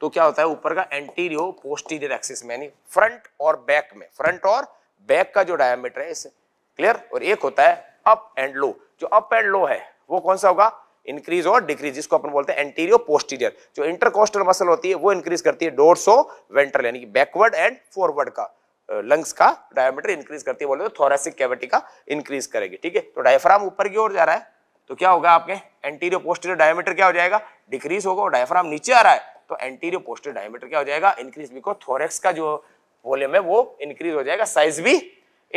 तो क्या होता है ऊपर का एंटीरियो पोस्टीरियर एक्सिस में यानी फ्रंट और बैक में फ्रंट और बैक का जो डायमीटर है इसे क्लियर और एक होता है अप एंड लो जो अप एंड लो है वो कौन सा होगा इंक्रीज और डिक्रीज जिसको अपन बोलते हैं एंटीरियो पोस्टीरियर जो इंटरकोस्टल मसल होती है वो इंक्रीज करती है डोरसो वेंट्रल यानी कि बैकवर्ड एंड फॉरवर्ड का लंग्स का डायमीटर इंक्रीज करती है बोले तो थोरेसिक कैविटी का इंक्रीज करेगी ठीक है तो डायफ्राम ऊपर की ओर जा रहा है तो क्या होगा आपके एंटीरियो पोस्टीरियर डायमीटर क्या हो जाएगा डिक्रीज होगा और डायफ्राम नीचे आ रहा है तो एंटीरियो पोस्टीरियर डायमीटर क्या हो जाएगा इंक्रीज बिकॉज थोरेक्स का जो वॉल्यूम है वो इंक्रीज हो जाएगा साइज भी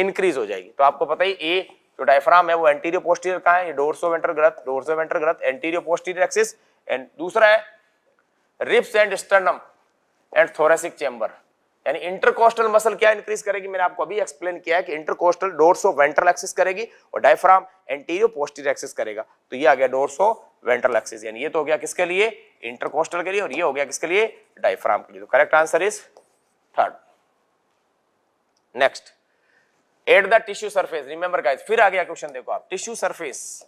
इंक्रीज हो जाएगी तो आपको पता ही ए जो तो डायफ्राम है वो एंटीरियो पोस्टीरियर का है dorsoventral growth dorsoventral growth anteroposterior axis and दूसरा है ribs and sternum and thoracic chamber यानी इंटरकोस्टल मसल क्या इंक्रीज करेगी मैंने आपको अभी एक्सप्लेन किया है कि इंटरकोस्टल डोर्सो वेंट्रल एक्सिस करेगी और डायफ्राम एंटीरियो पोस्टीरियर एक्सिस करेगा तो ये आ गया डोर्सो वेंट्रल एक्सिस यानी ये तो हो गया किसके लिए इंटरकोस्टल के लिए और ये हो गया किसके लिए डायफ्राम के लिए तो correct answer is third next at the tissue surface remember guys फिर आ गया क्वेश्चन देखो आप टिश्यू सरफेस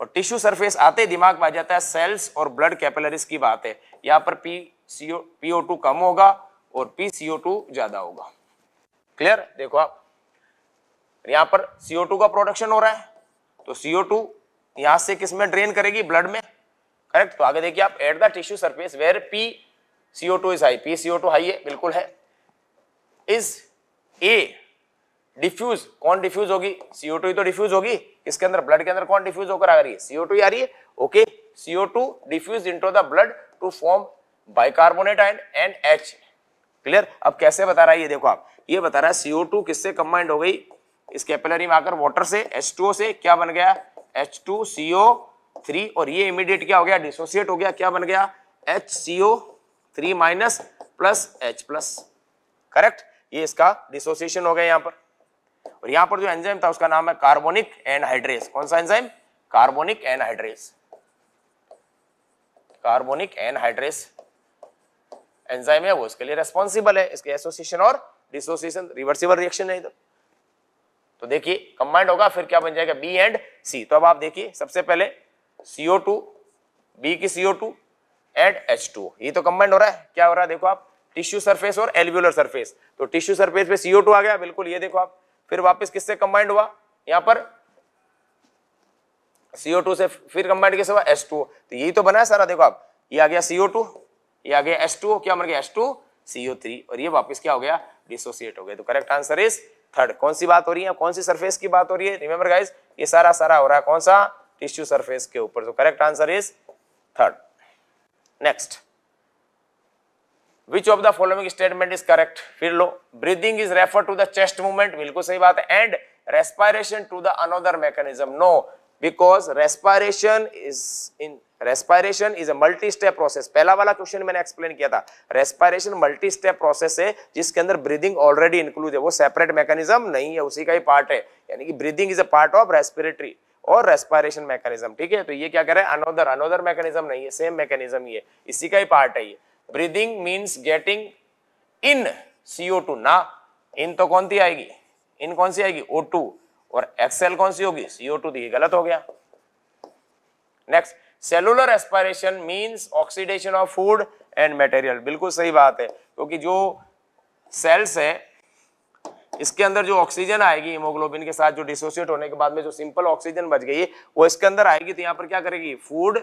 और टिश्यू सरफेस आते दिमाग में आ जाता है सेल्स और ब्लड कैपिलरीज की बात है यहां पर पी सीओ पीओ टू कम होगा और पी सीओ टू ज्यादा होगा क्लियर देखो आप यहां पर सीओ टू का प्रोडक्शन हो रहा है तो सीओ टू यहां से किस में ड्रेन करेगी ब्लड में करेक्ट तो आगे देखिए आप at the tissue surface where P CO two is high P CO two high है बिल्कुल है इज ए डिफ्यूज कौन डिफ्यूज होगी सीओ टू तो डिफ्यूज होगी किसके अंदर ब्लड के अंदर कौन डिफ्यूज होकर आ रही है सीओ टू आ रही है okay CO two diffuse into the blood to form bicarbonate and and H clear अब कैसे बता रहा है ये देखो आप ये बता रहा है सीओ टू किससे कंबाइंड हो गई इस कैपिलरी में आकर वाटर से एच टू से क्या बन गया एच टू सीओ थ्री और ये इमीडिएट क्या हो गया डिसोसिएट हो गया क्या बन गया H CO three minus plus H plus correct ये इसका डिसोसिएशन हो गया यहां पर और यहां पर जो एंजाइम था उसका नाम है कार्बोनिक एनहाइड्रेस कौन सा enzyme carbonic anhydrase carbonic anhydrase enzyme है वो इसके लिए रेस्पॉन्सिबल है इसके एसोसिएशन और डिसोसिएशन रिवर्सिबल रिएक्शन है इधर तो देखिए कंबाइंड होगा फिर क्या बन जाएगा बी एंड सी तो अब आप देखिए सबसे पहले सीओ टू बी की CO two and H two ये तो कंबाइंड हो रहा है क्या हो रहा है देखो आप टिश्यू सरफेस और एल्व्यूलर सरफेस तो टिश्यू सरफेस पे सीओ टू आ गया बिल्कुल ये देखो आप फिर वापस किससे कंबाइंड हुआ यहां पर CO2 से फिर कंबाइंड कैसे हुआ H2O तो यही तो बना है सारा देखो आप ये आ गया CO2 ये आ गया H2O क्या बन गया H2 CO3 और ये वापस क्या हो गया डिसोसिएट हो गया तो करेक्ट आंसर इज थर्ड कौन सी बात हो रही है कौन सी सरफेस की बात हो रही है रिमेंबर गाइज ये सारा सारा हो रहा है कौन सा टिश्यू सरफेस के ऊपर तो correct answer is third next which of the following statement is correct फिर लो breathing is refer to the chest movement बिल्कुल सही बात है and respiration to the another mechanism no because respiration is in respiration is a multi step process पहला वाला question मैंने explain किया था रेस्पायरेशन मल्टी स्टेप प्रोसेस है जिसके अंदर ब्रीदिंग ऑलरेडी इंक्लूड है वो सेपरेट मैकेनिज्म नहीं है उसी का ही पार्ट है यानी कि breathing is a part of respiratory और रेस्पायरेशन मैकेनिज्म ठीक है तो ये क्या करे अनोदर अनोदर मैकेनिज्म नहीं है सेम मैकेनिज्म ही है इसी का ही पार्ट है ये breathing means getting in CO two ना इन तो कौन सी आएगी इन कौन सी आएगी ओ टू और एक्सेल कौन सी होगी सीओ टू दी गलत हो गया next cellular aspiration means oxidation of food and material बिल्कुल सही बात है क्योंकि जो सेल्स है इसके अंदर जो ऑक्सीजन आएगी हीमोग्लोबिन के साथ जो डिसोसिएट होने के बाद में जो सिंपल ऑक्सीजन बच गई है वो इसके अंदर आएगी तो यहाँ पर क्या करेगी फूड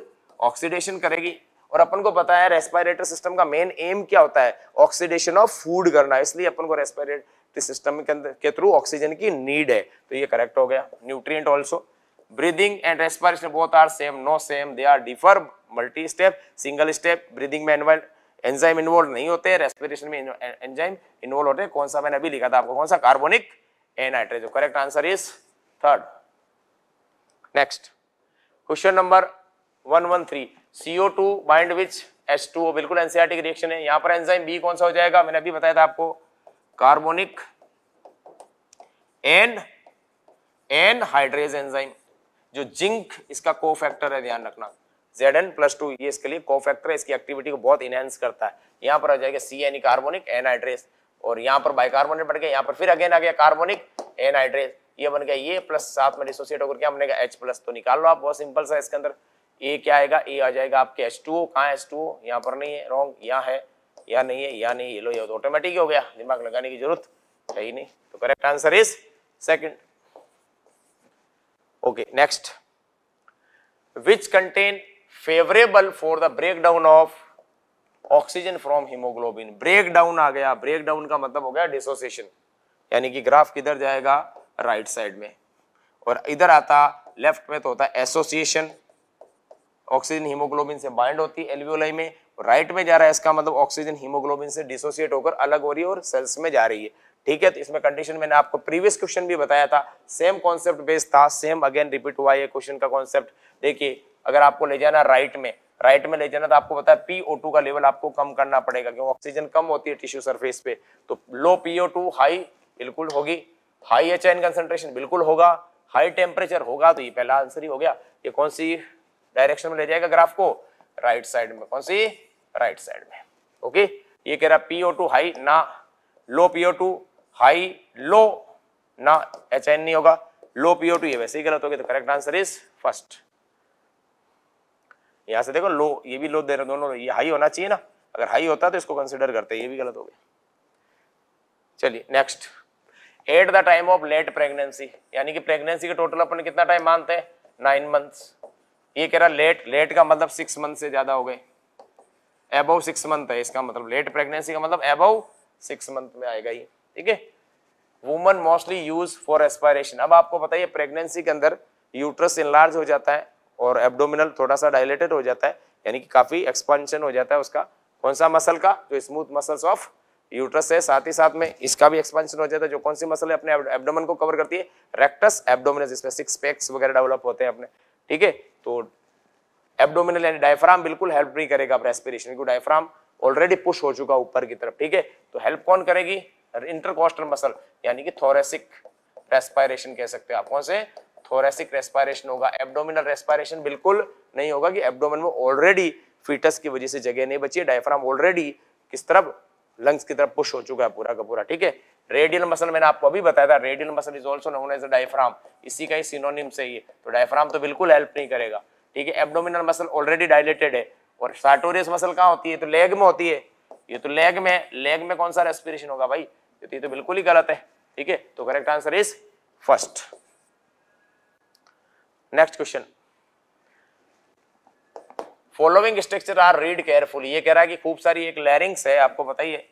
ऑक्सीडेशन करेगी और अपन को पता है रेस्पायरेटरी सिस्टम का मेन एम क्या होता है ऑक्सीडेशन ऑफ फूड करना इसलिए अपन को रेस्पायरेटरी सिस्टम के थ्रू ऑक्सीजन की नीड है तो ये करेक्ट हो गया nutrient also breathing and respiration both are same no same they are differ multi step single step breathing में एनवाइल एंजाइम इन्वॉल्व नहीं होते रेस्पिरेशन में एंजाइम इन्वॉल्व होते हैं कौन सा मैंने अभी लिखा था आपको कौन सा carbonic anhydrase correct answer is third next question number 113 CO2 to bind which as to बिल्कुल एनसीआरटी e की रिएक्शन है यहां पर एंजाइम बी कौन सा हो जाएगा मैंने अभी बताया था आपको carbonic anhydrase enzyme जो जिंक इसका को फैक्टर है ध्यान रखना जेड एन प्लस टू ये इसके लिए को फैक्टर है इसकी एक्टिविटी को बहुत इनहेंस करता है यहाँ पर आ जाएगा सी एन कार्बोनिक एन हाइड्रेज और यहाँ पर बाइकार्बोनेट बन गया यहाँ पर फिर अगेन आ गया कार्बोनिक एन हाइड्रेज ये बन गया ये प्लस साथ में डिसोसिएट होकर क्या बनेगा एच प्लस तो निकाल लो आप बहुत सिंपल सा इसके अंदर ए क्या आएगा ए आ जाएगा आपके एस टू ओ कहाँ एस टू ओ यहाँ पर नहीं है रॉन्ग यहाँ है या नहीं है या नहीं ये लो ये तो ऑटोमेटिक हो गया दिमाग लगाने की जरूरत है ही नहीं तो correct answer is second okay next which contain favourable for the break down of oxygen from haemoglobin break down आ गया ब्रेक डाउन का मतलब हो गया डिसोसिएशन यानी कि ग्राफ किधर जाएगा राइट right साइड में और इधर आता लेफ्ट में तो होता है एसोसिएशन ऑक्सीजन हीमोग्लोबिन से बाइंड होती है एल्वियोलाई में राइट में जा रहा है इसका मतलब ऑक्सीजन हीमोग्लोबिन से डिसोसिएट होकर अलग हो रही है और सेल्स में जा रही है ठीक है तो इसमें कंडीशन मैंने आपको प्रीवियस क्वेश्चन भी बताया था सेम कॉन्सेप्ट बेस्ड था सेम अगेन रिपीट हुआ है क्वेश्चन का कॉन्सेप्ट देखिए अगर आपको ले जाना राइट में राइट में ले जाना तो आपको पता है पीओ का लेवल आपको कम करना पड़ेगा क्योंकि ऑक्सीजन कम होती है टिश्यू सरफेस पे तो लो पीओ हाई बिल्कुल होगी हाई एच एन कंसेंट्रेशन बिल्कुल होगा हाई टेम्परेचर होगा तो ये पहला आंसर ही हो गया ये कौन सी डायरेक्शन में ले जाएगा ग्राफ को राइट साइड में कौन सी राइट साइड में ओके ये कह रहा पीओ टू हाई ना low PO two high low ना एच एन नहीं होगा लो पीओ टू ये वैसे ही गलत हो गया तो करेक्ट आंसर इज फर्स्ट यहां से देखो लो ये भी लो दे रहे दोनों ये हाई होना चाहिए ना अगर हाई होता तो इसको कंसिडर करते ये भी गलत हो गया चलिए next at the time of late pregnancy यानी कि प्रेगनेंसी का टोटल अपन कितना टाइम मानते हैं नाइन मंथ्स ये कह रहा लेट लेट का मतलब सिक्स मंथ से ज्यादा हो गए एबव सिक्स मंथ है इसका मतलब लेट प्रेगनेंसी का मतलब एबव सिक्स मंथ में आएगा ये ठीक है woman mostly use for aspiration अब आपको बताइए प्रेगनेंसी के अंदर यूट्रस इनलार्ज हो जाता है और एब्डोमिनल थोड़ा सा डायलेटेड हो जाता है यानी कि काफी एक्सपेंशन हो जाता है उसका कौन सा मसल का जो स्मूथ मसल्स ऑफ यूट्रस है साथ ही साथ में इसका भी एक्सपेंशन हो जाता है जो कौन सी मसल है अपने एब्डोमन को कवर करती है रेक्टस एब्डोमिनस जिसमें सिक्स पैक्स वगैरह डेवलप होते हैं अपने ठीक है तो एब्डोमिनल यानी डायफ्राम बिल्कुल हेल्प नहीं करेगा रेस्पिरेशन क्योंकि डायफ्राम ऑलरेडी पुश हो चुका ऊपर की तरफ ठीक है तो हेल्प कौन करेगी इंटरकोस्टल मसल यानी कि थोरेसिक रेस्पायरेशन कह सकते हो आप कौन से थोरेसिक रेस्पायरेशन होगा एब्डोमिनल रेस्पायरेशन बिल्कुल नहीं होगा कि एब्डोमिन में ऑलरेडी फीटस की वजह से जगह नहीं बची है डायफ्राम ऑलरेडी किस तरफ लंग्स की तरफ पुश हो चुका है पूरा का पूरा ठीक है रेडियल मसल मैंने आपको अभी बताया था radial muscle is also known as diaphragm इसी का ही सिनोनिम से ही है तो डायफ्राम तो बिल्कुल हेल्प नहीं करेगा ठीक है एब्डोमिनल मसल ऑलरेडी डायलेटेड है और सार्टोरियस मसल कहाँ होती है तो लेग में होती है ये तो लेग में लेग में कौन सा रेस्पिरेशन होगा भाई ये तो ये तो बिल्कुल ही गलत है ठीक है तो correct answer is first next question following structure are read careful ये कह रहा है कि खूब सारी एक लैरिंग्स है आपको बताइए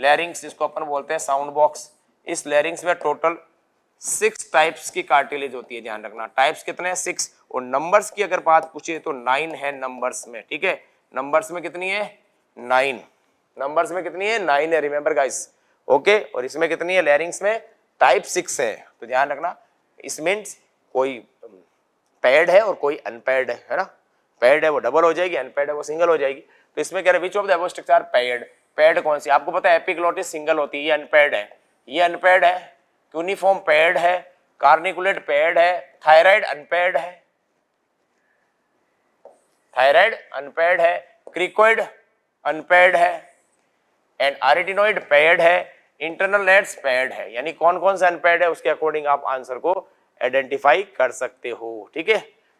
लेरिंग्स जिसको अपन बोलते हैं साउंड बॉक्स इस लेरिंग्स में टोटल सिक्स टाइप्स की कार्टिलेज होती है ध्यान रखना टाइप्स कितने हैं सिक्स और नंबर्स की अगर बात पूछिए तो नाइन है नंबर्स में ठीक है नंबर्स में कितनी है नाइन नंबर्स में कितनी है नाइन है रिमेंबर गाइस ओके और इसमें कितनी है लेरिंग्स में टाइप सिक्स है तो ध्यान रखना इसमें कोई पैड um, है और कोई अनपैड है है ना पैड है वो डबल हो जाएगी अनपैड है वो सिंगल हो जाएगी तो इसमें कह रहे which of the above structure paired paired कौन सी आपको पता है एपिक्लोटिस सिंगल होती है ये अनपैड है ये अनपैड है क्यूनिफॉर्म पैड है कार्निकुलेट पैड है थायराइड अनपैड है थायराइड अनपैड है क्रिकोइड अनपैड है एंड आरिटिनोइड पैड है इंटरनल नेट्स पैड है यानी कौन कौन से अनपैड है उसके अकॉर्डिंग आप आंसर को आइडेंटिफाई कर सकते हो ठीक है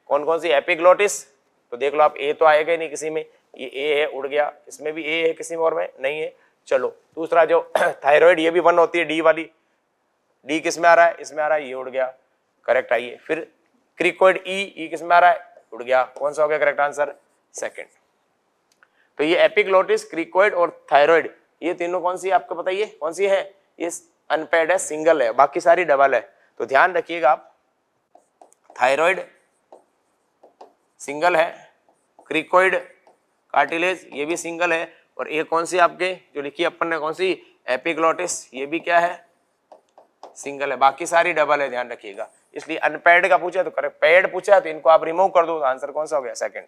कौन कौन सी एपिग्लोटिस तो देख लो आप ए तो आएगा ही नहीं किसी में ये ए है उड़ गया इसमें भी ए है किसी और में नहीं है चलो दूसरा जो थायराइड ये भी वन होती है डी वाली डी किस में आ रहा है इसमें आ रहा है ये उड़ गया करेक्ट आइए फिर क्रिकोइड ई ई किस में आ रहा है उड़ गया कौन सा हो गया करेक्ट आंसर सेकेंड तो ये एपिग्लोटिस क्रिकोइड और थायराइड ये तीनों कौन सी आपको बताइए कौन सी है ये अनपेड है सिंगल है बाकी सारी डबल है तो ध्यान रखिएगा आप थायराइड सिंगल है क्रिकोइड कार्टिलेज ये भी सिंगल है और ये कौन सी आपके जो लिखी अपन ने कौन सी एपिग्लोटिस ये भी क्या है सिंगल है बाकी सारी डबल है ध्यान रखिएगा इसलिए अनपेड का पूछा तो करेक्ट पेड पूछा तो इनको आप रिमूव कर दो आंसर कौन सा हो गया second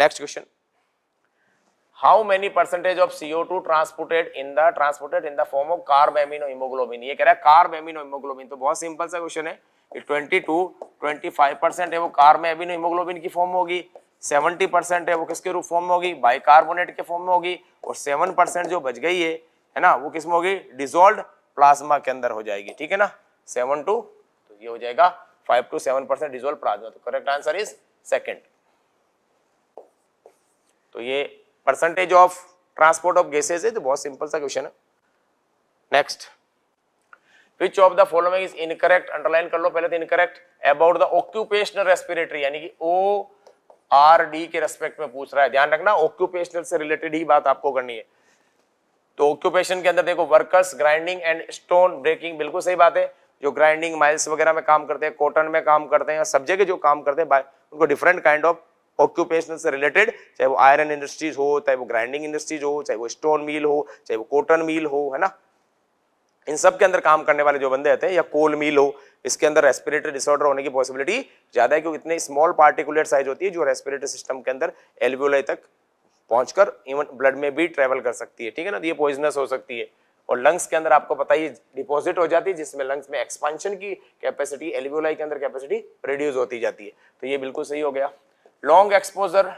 next question how many percentage of CO two transported in the transported in the form of carbamino haemoglobin ये कह रहा है कार्बेमिनो इमोग्लोबिन तो बहुत सिंपल सा क्वेश्चन है twenty to twenty five percent है वो कार्बेमिनो इमोग्लोबिन की फॉर्म होगी सेवेंटी परसेंट है वो किसके रूप फॉर्म में होगी बाइकार्बोनेट के फॉर्म में होगी और सेवन परसेंट जो बच गई है है ना वो किस में होगी डिजोल्व प्लाज्मा के अंदर हो जाएगी ठीक है ना सेवन टू तो ये हो जाएगा five to seven percent dissolve plasma तो करेक्ट आंसर इज सेकेंड तो ये percentage of transport of gases है तो बहुत सिंपल सा क्वेश्चन है next which of the following is incorrect underline कर लो पहले तो incorrect about the occupational respiratory यानी कि ओ आर डी के रेस्पेक्ट में पूछ रहा है ध्यान रखना ऑक्यूपेशनल से रिलेटेड ही बात आपको करनी है तो ऑक्यूपेशन के अंदर देखो workers grinding and stone breaking बिल्कुल सही बात है जो ग्राइंडिंग माइल्स वगैरह में काम करते हैं कॉटन में काम करते हैं सब जगह जो काम करते हैं उनको डिफरेंट काइंड ऑफ ऑक्यूपेशन से रिलेटेड चाहे वो आयरन इंडस्ट्रीज हो चाहे वो ग्राइंडिंग इंडस्ट्रीज हो चाहे वो स्टोन मिल हो चाहे वो कॉटन मिल हो है ना इन सब के अंदर काम करने वाले जो बंदे रहते हैं या कोल मील हो इसके अंदर रेस्पिरेटरी डिसऑर्डर होने की पॉसिबिलिटी ज़्यादा है क्योंकि इतने स्मॉल पार्टिकुलेट साइज होती है जो रेस्पिरेटरी सिस्टम के अंदर एल्वियोलाई तक पहुंचकर इवन ब्लड में भी ट्रेवल कर सकती है ठीक है ना तो ये पॉइजनस हो सकती है और लंग्स के अंदर आपको पता ही डिपॉजिट हो जाती है जिसमें लंग्स में एक्सपांशन की कैपेसिटी एल्वियोलाई के अंदर कैपेसिटी रिड्यूज होती जाती है तो ये बिल्कुल सही हो गया long exposure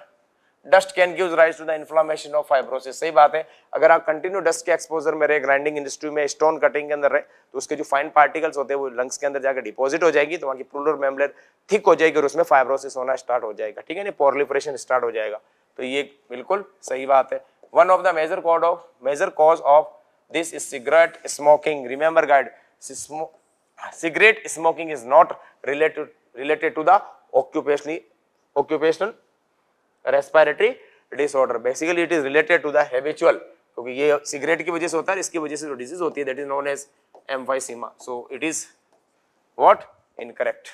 dust can give rise to the inflammation of fibrosis सही बात है अगर आप कंटिन्यू डस्ट के एक्सपोजर में रहे ग्राइंडिंग इंडस्ट्री में स्टोन कटिंग के अंदर रहे तो उसके जो फाइन पार्टिकल्स होते हैं वो लंग्स के अंदर जाकर डिपॉजिट हो जाएगी तो वहाँ की प्रोलर मेम्बलेट थिक हो जाएगी और उसमें फाइब्रोसिस होना स्टार्ट हो जाएगा ठीक है ना पॉर्लिफ्रेशन स्टार्ट हो जाएगा तो ये बिल्कुल सही बात है one of the major cause of major cause of this is cigarette smoking remember guys cigarette smoking is not related related to the occupationally occupational respiratory disorder basically it is related to the habitual क्योंकि ये cigarette की वजह से होता है इसकी वजह से जो डिजीज होती है that is known as emphysema so it is what incorrect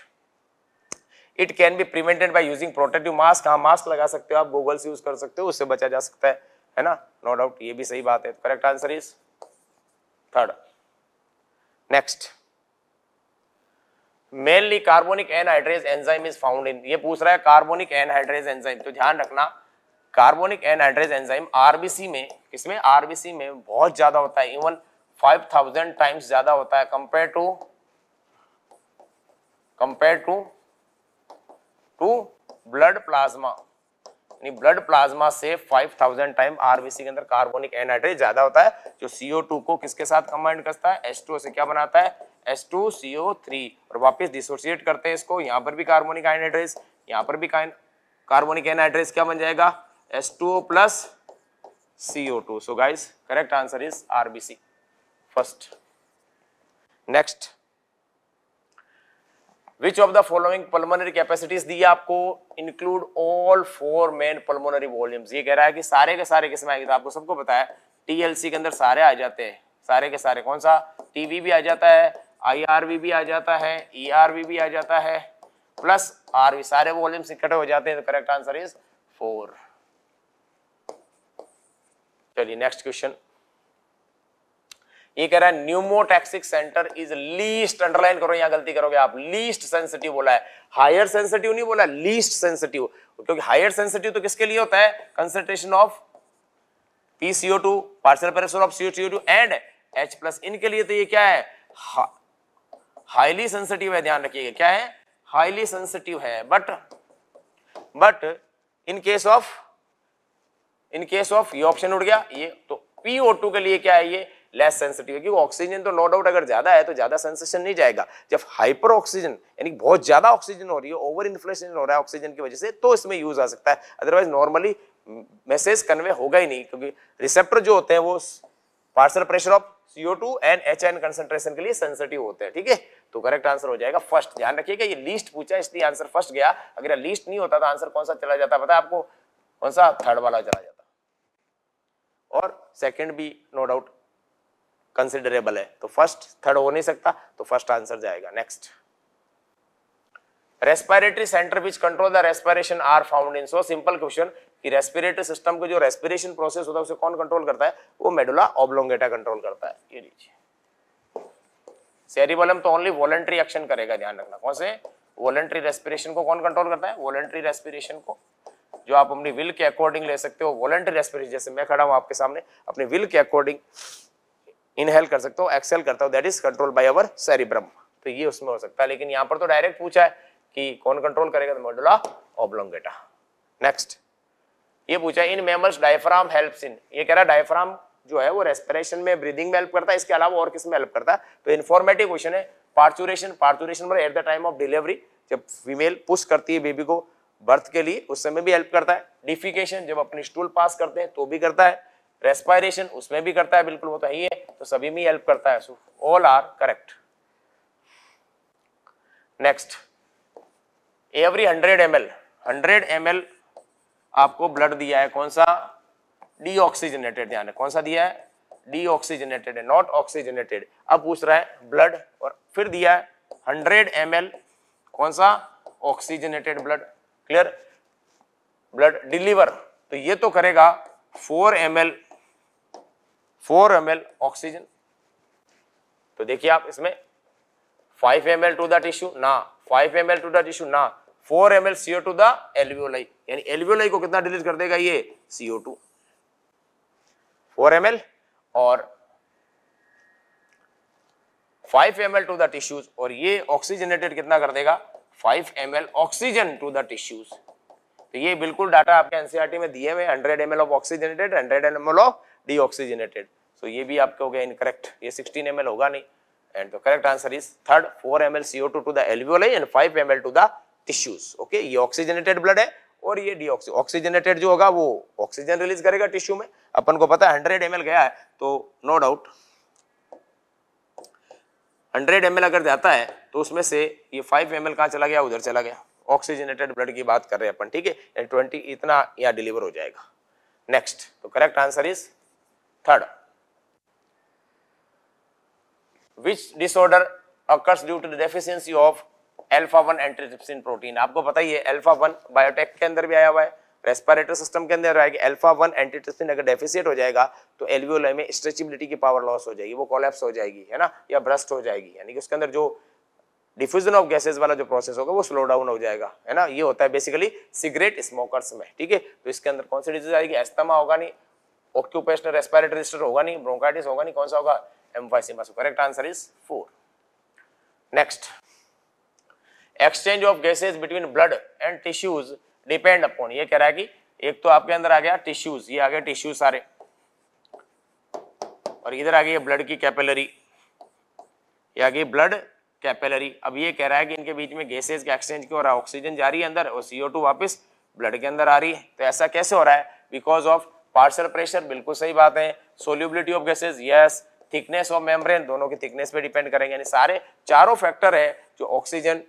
it can be prevented by using protective mask हाँ मास्क लगा सकते हो आप से यूज कर सकते हो उससे बचा जा सकता है है ना नो no डाउट ये भी सही बात है correct answer is third next mainly carbonic anhydrase enzyme is found in ये पूछ रहा है कार्बोनिक एनहाइड्रेज एंजाइम तो ध्यान रखना कार्बोनिक एनहाइड्रेज एंजाइम आरबीसी में इसमें आरबीसी में बहुत ज्यादा होता है इवन 5000 टाइम्स ज्यादा होता है compare to compare to to blood plasma यानी ब्लड प्लाज्मा से 5000 टाइम आरबीसी के अंदर कार्बोनिक एनहाइड्रेज ज्यादा होता है जो CO2 को किसके साथ कंबाइंड करता है H2O से क्या बनाता है H2CO3 और वापस डिसोसिएट करते हैं इसको यहाँ पर भी कार्बोनिक आयन एड्रेस यहाँ पर भी कार्बोनिक आयन एड्रेस क्या बन जाएगा H2O plus CO2 so guys correct answer is RBC first next which of the following pulmonary capacities दी आपको include all four main pulmonary volumes ये कह रहा है कि सारे के सारे किस्म आएंगे तो आपको सबको बताया टीएलसी के अंदर सारे आ जाते हैं सारे के सारे कौन सा टीवी भी आ जाता है आई भी आ जाता है ई e भी आ जाता है प्लस आर भी सारे वॉल्यूम इकट्ठे हो जाते हैं तो करेक्ट आंसर इज फोर चलिए नेक्स्ट क्वेश्चन ये कह रहा है pneumotaxic centre is least underline करो यहाँ गलती करोगे आप लीस्ट सेंसिटिव बोला है हायर सेंसिटिव नहीं बोला लीस्ट सेंसिटिव क्योंकि हायर सेंसिटिव तो किसके लिए होता है concentration of PCO two partial pressure of CO two and H plus इनके लिए तो ये क्या है हाईली सेंसिटिव है ध्यान रखिएगा क्या है हाईली सेंसिटिव है but but in case of in case of ये ऑप्शन उड़ गया ये तो पीओ के लिए क्या है ये लेस सेंसिटिव है क्योंकि ऑक्सीजन तो नो डाउट अगर ज्यादा है तो ज्यादा सेंसेशन नहीं जाएगा जब हाइपर ऑक्सीजन यानी बहुत ज्यादा ऑक्सीजन हो रही है ओवर इन्फ्लेशन हो रहा है ऑक्सीजन की वजह से तो इसमें यूज आ सकता है अदरवाइज नॉर्मली मैसेज कन्वे होगा ही नहीं क्योंकि रिसेप्टर जो होते हैं वो partial pressure of CO2 and HN concentration के लिए सेंसिटिव होते हैं ठीक है थीके? तो करेक्ट आंसर हो जाएगा फर्स्ट ध्यान रखिएगा ये लिस्ट पूछा इसलिए आंसर फर्स्ट गया अगर लिस्ट नहीं होता तो आंसर कौन सा चला जाता बताया आपको कौन सा थर्ड वाला चला जाता और सेकेंड भी नो डाउट कंसिडरेबल है तो फर्स्ट थर्ड हो नहीं सकता तो फर्स्ट आंसर जाएगा next respiratory centre which control the respiration are found in so simple question कि रेस्पिरेटरी सिस्टम को जो रेस्पिरेशन प्रोसेस होता है उसे कौन कंट्रोल करता है वो मेडुला ऑब्लोंगेटा कंट्रोल करता है ये लीजिए सेरिबलम तो ओनली वॉलेंट्री एक्शन करेगा ध्यान रखना कौन से वॉलेंट्री रेस्पिरेशन को कौन कंट्रोल करता है वॉलेंट्री रेस्पिरेशन को जो आप अपनी विल के अकॉर्डिंग ले सकते हो वॉलेंट्री रेस्पिरेशन जैसे मैं खड़ा हूँ आपके सामने अपने विल के अकॉर्डिंग इनहेल कर सकते हो एक्सेल करता हो that is control by our cerebrum तो ये उसमें हो सकता है लेकिन यहाँ पर तो डायरेक्ट पूछा है कि कौन कंट्रोल करेगा तो मॉडुला ओब्लोंगेटा नेक्स्ट ये पूछा in mammals diaphragm helps in ये कह रहा है डायफ्राम जो है वो रेस्पिरेशन में ब्रीदिंग में हेल्प करता है इसके अलावा और किस में हेल्प करता है तो इन्फॉर्मेटिव क्वेश्चन है पार्चुरेशन पार्चुरेशन मतलब at the time of delivery जब फीमेल पुश करती है बेबी को बर्थ के लिए उस समय भी हेल्प करता है डिफिकेशन जब अपनी स्टूल पास करते हैं तो भी करता है रेस्पायरेशन उसमें भी करता है बिल्कुल वो तो ही है तो सभी में हेल्प करता है so all are correct next every hundred M L hundred M L आपको ब्लड दिया है कौन सा डीऑक्सीजनेटेड ध्यान है कौन सा दिया है डीऑक्सीजनेटेड है नॉट ऑक्सीजनेटेड अब पूछ रहा है ब्लड और फिर दिया है हंड्रेड एम कौन सा oxygenated blood clear blood deliver तो ये तो करेगा four M L four M L oxygen तो देखिए आप इसमें five M L to the tissue ना five M L to the tissue ना four M L CO two the alveoli यानी एलवीओलाई को कितना डिलीट कर देगा ये सीओ टू फोर एम और 5 ml टू द टिश्यूज और ये ऑक्सीजनेटेड कितना कर देगा 5 ml oxygen to the tissues तो ये बिल्कुल डाटा आपके एनसीईआरटी e में दिए हुए 100 ml of oxygenated 100 ml of deoxygenated so ये भी आपके हो गया इनकरेक्ट ये 16 ml होगा नहीं and the correct answer is third 4 ml CO2 to the alveoli and 5 ml to the tissues okay ये ऑक्सीजनेटेड ब्लड है और ये डीऑक्सी ऑक्सीजनेटेड जो होगा वो ऑक्सीजन रिलीज करेगा टिश्यू में अपन को पता है 100 एम गया है तो नो डाउट 100 एम अगर जाता है तो उसमें से ये 5 एम एल कहाँ चला गया उधर चला गया ऑक्सीजनेटेड ब्लड की बात कर रहे हैं अपन ठीक है 20 इतना यहाँ डिलीवर हो जाएगा नेक्स्ट तो correct answer is third which disorder occurs due to the deficiency of alpha one antitrypsin protein आपको पता ही है एल्फा वन बायोटेक के अंदर भी आया हुआ है रेस्पिरेटरी सिस्टम के अंदर आएगा एल्फा वन एंटीट्रिप्सिन अगर डेफिसिट हो जाएगा तो एलवीओलाई में स्ट्रेचिबिलिटी की पावर लॉस हो जाएगी वो कोलैप्स हो जाएगी है ना या ब्रस्ट हो जाएगी यानी कि उसके अंदर जो डिफ्यूजन ऑफ गैसेज वाला जो प्रोसेस होगा वो स्लो डाउन हो जाएगा है ना ये होता है बेसिकली सिगरेट स्मोकर्स में ठीक है तो इसके अंदर कौन सी डिजीज आएगी एस्तमा होगा नहीं ऑक्यूपेशनल रेस्पिरेटरी डिस्टर होगा नहीं ब्रोंकाइटिस होगा नहीं कौन सा होगा emphysema correct answer is four next exchange of gases between blood and tissues depend upon ये कह रहा है कि एक तो आपके अंदर आ गया टिश्यूज ये आ गया टिश्यू सारे और इधर आ गई है ब्लड की कैपेलरी ये आ गई ब्लड कैपेलरी अब ये कह रहा है कि इनके बीच में गैसेज का एक्सचेंज क्यों हो रहा है ऑक्सीजन जा रही है अंदर और सीओ टू वापिस ब्लड के अंदर आ रही है तो ऐसा कैसे हो रहा है बिकॉज ऑफ पार्सल प्रेशर बिल्कुल सही बात है solubility of gases yes thickness of membrane दोनों की थिकनेस पे डिपेंड करेंगे यानी सारे चारों फैक्टर है जो ऑक्सीजन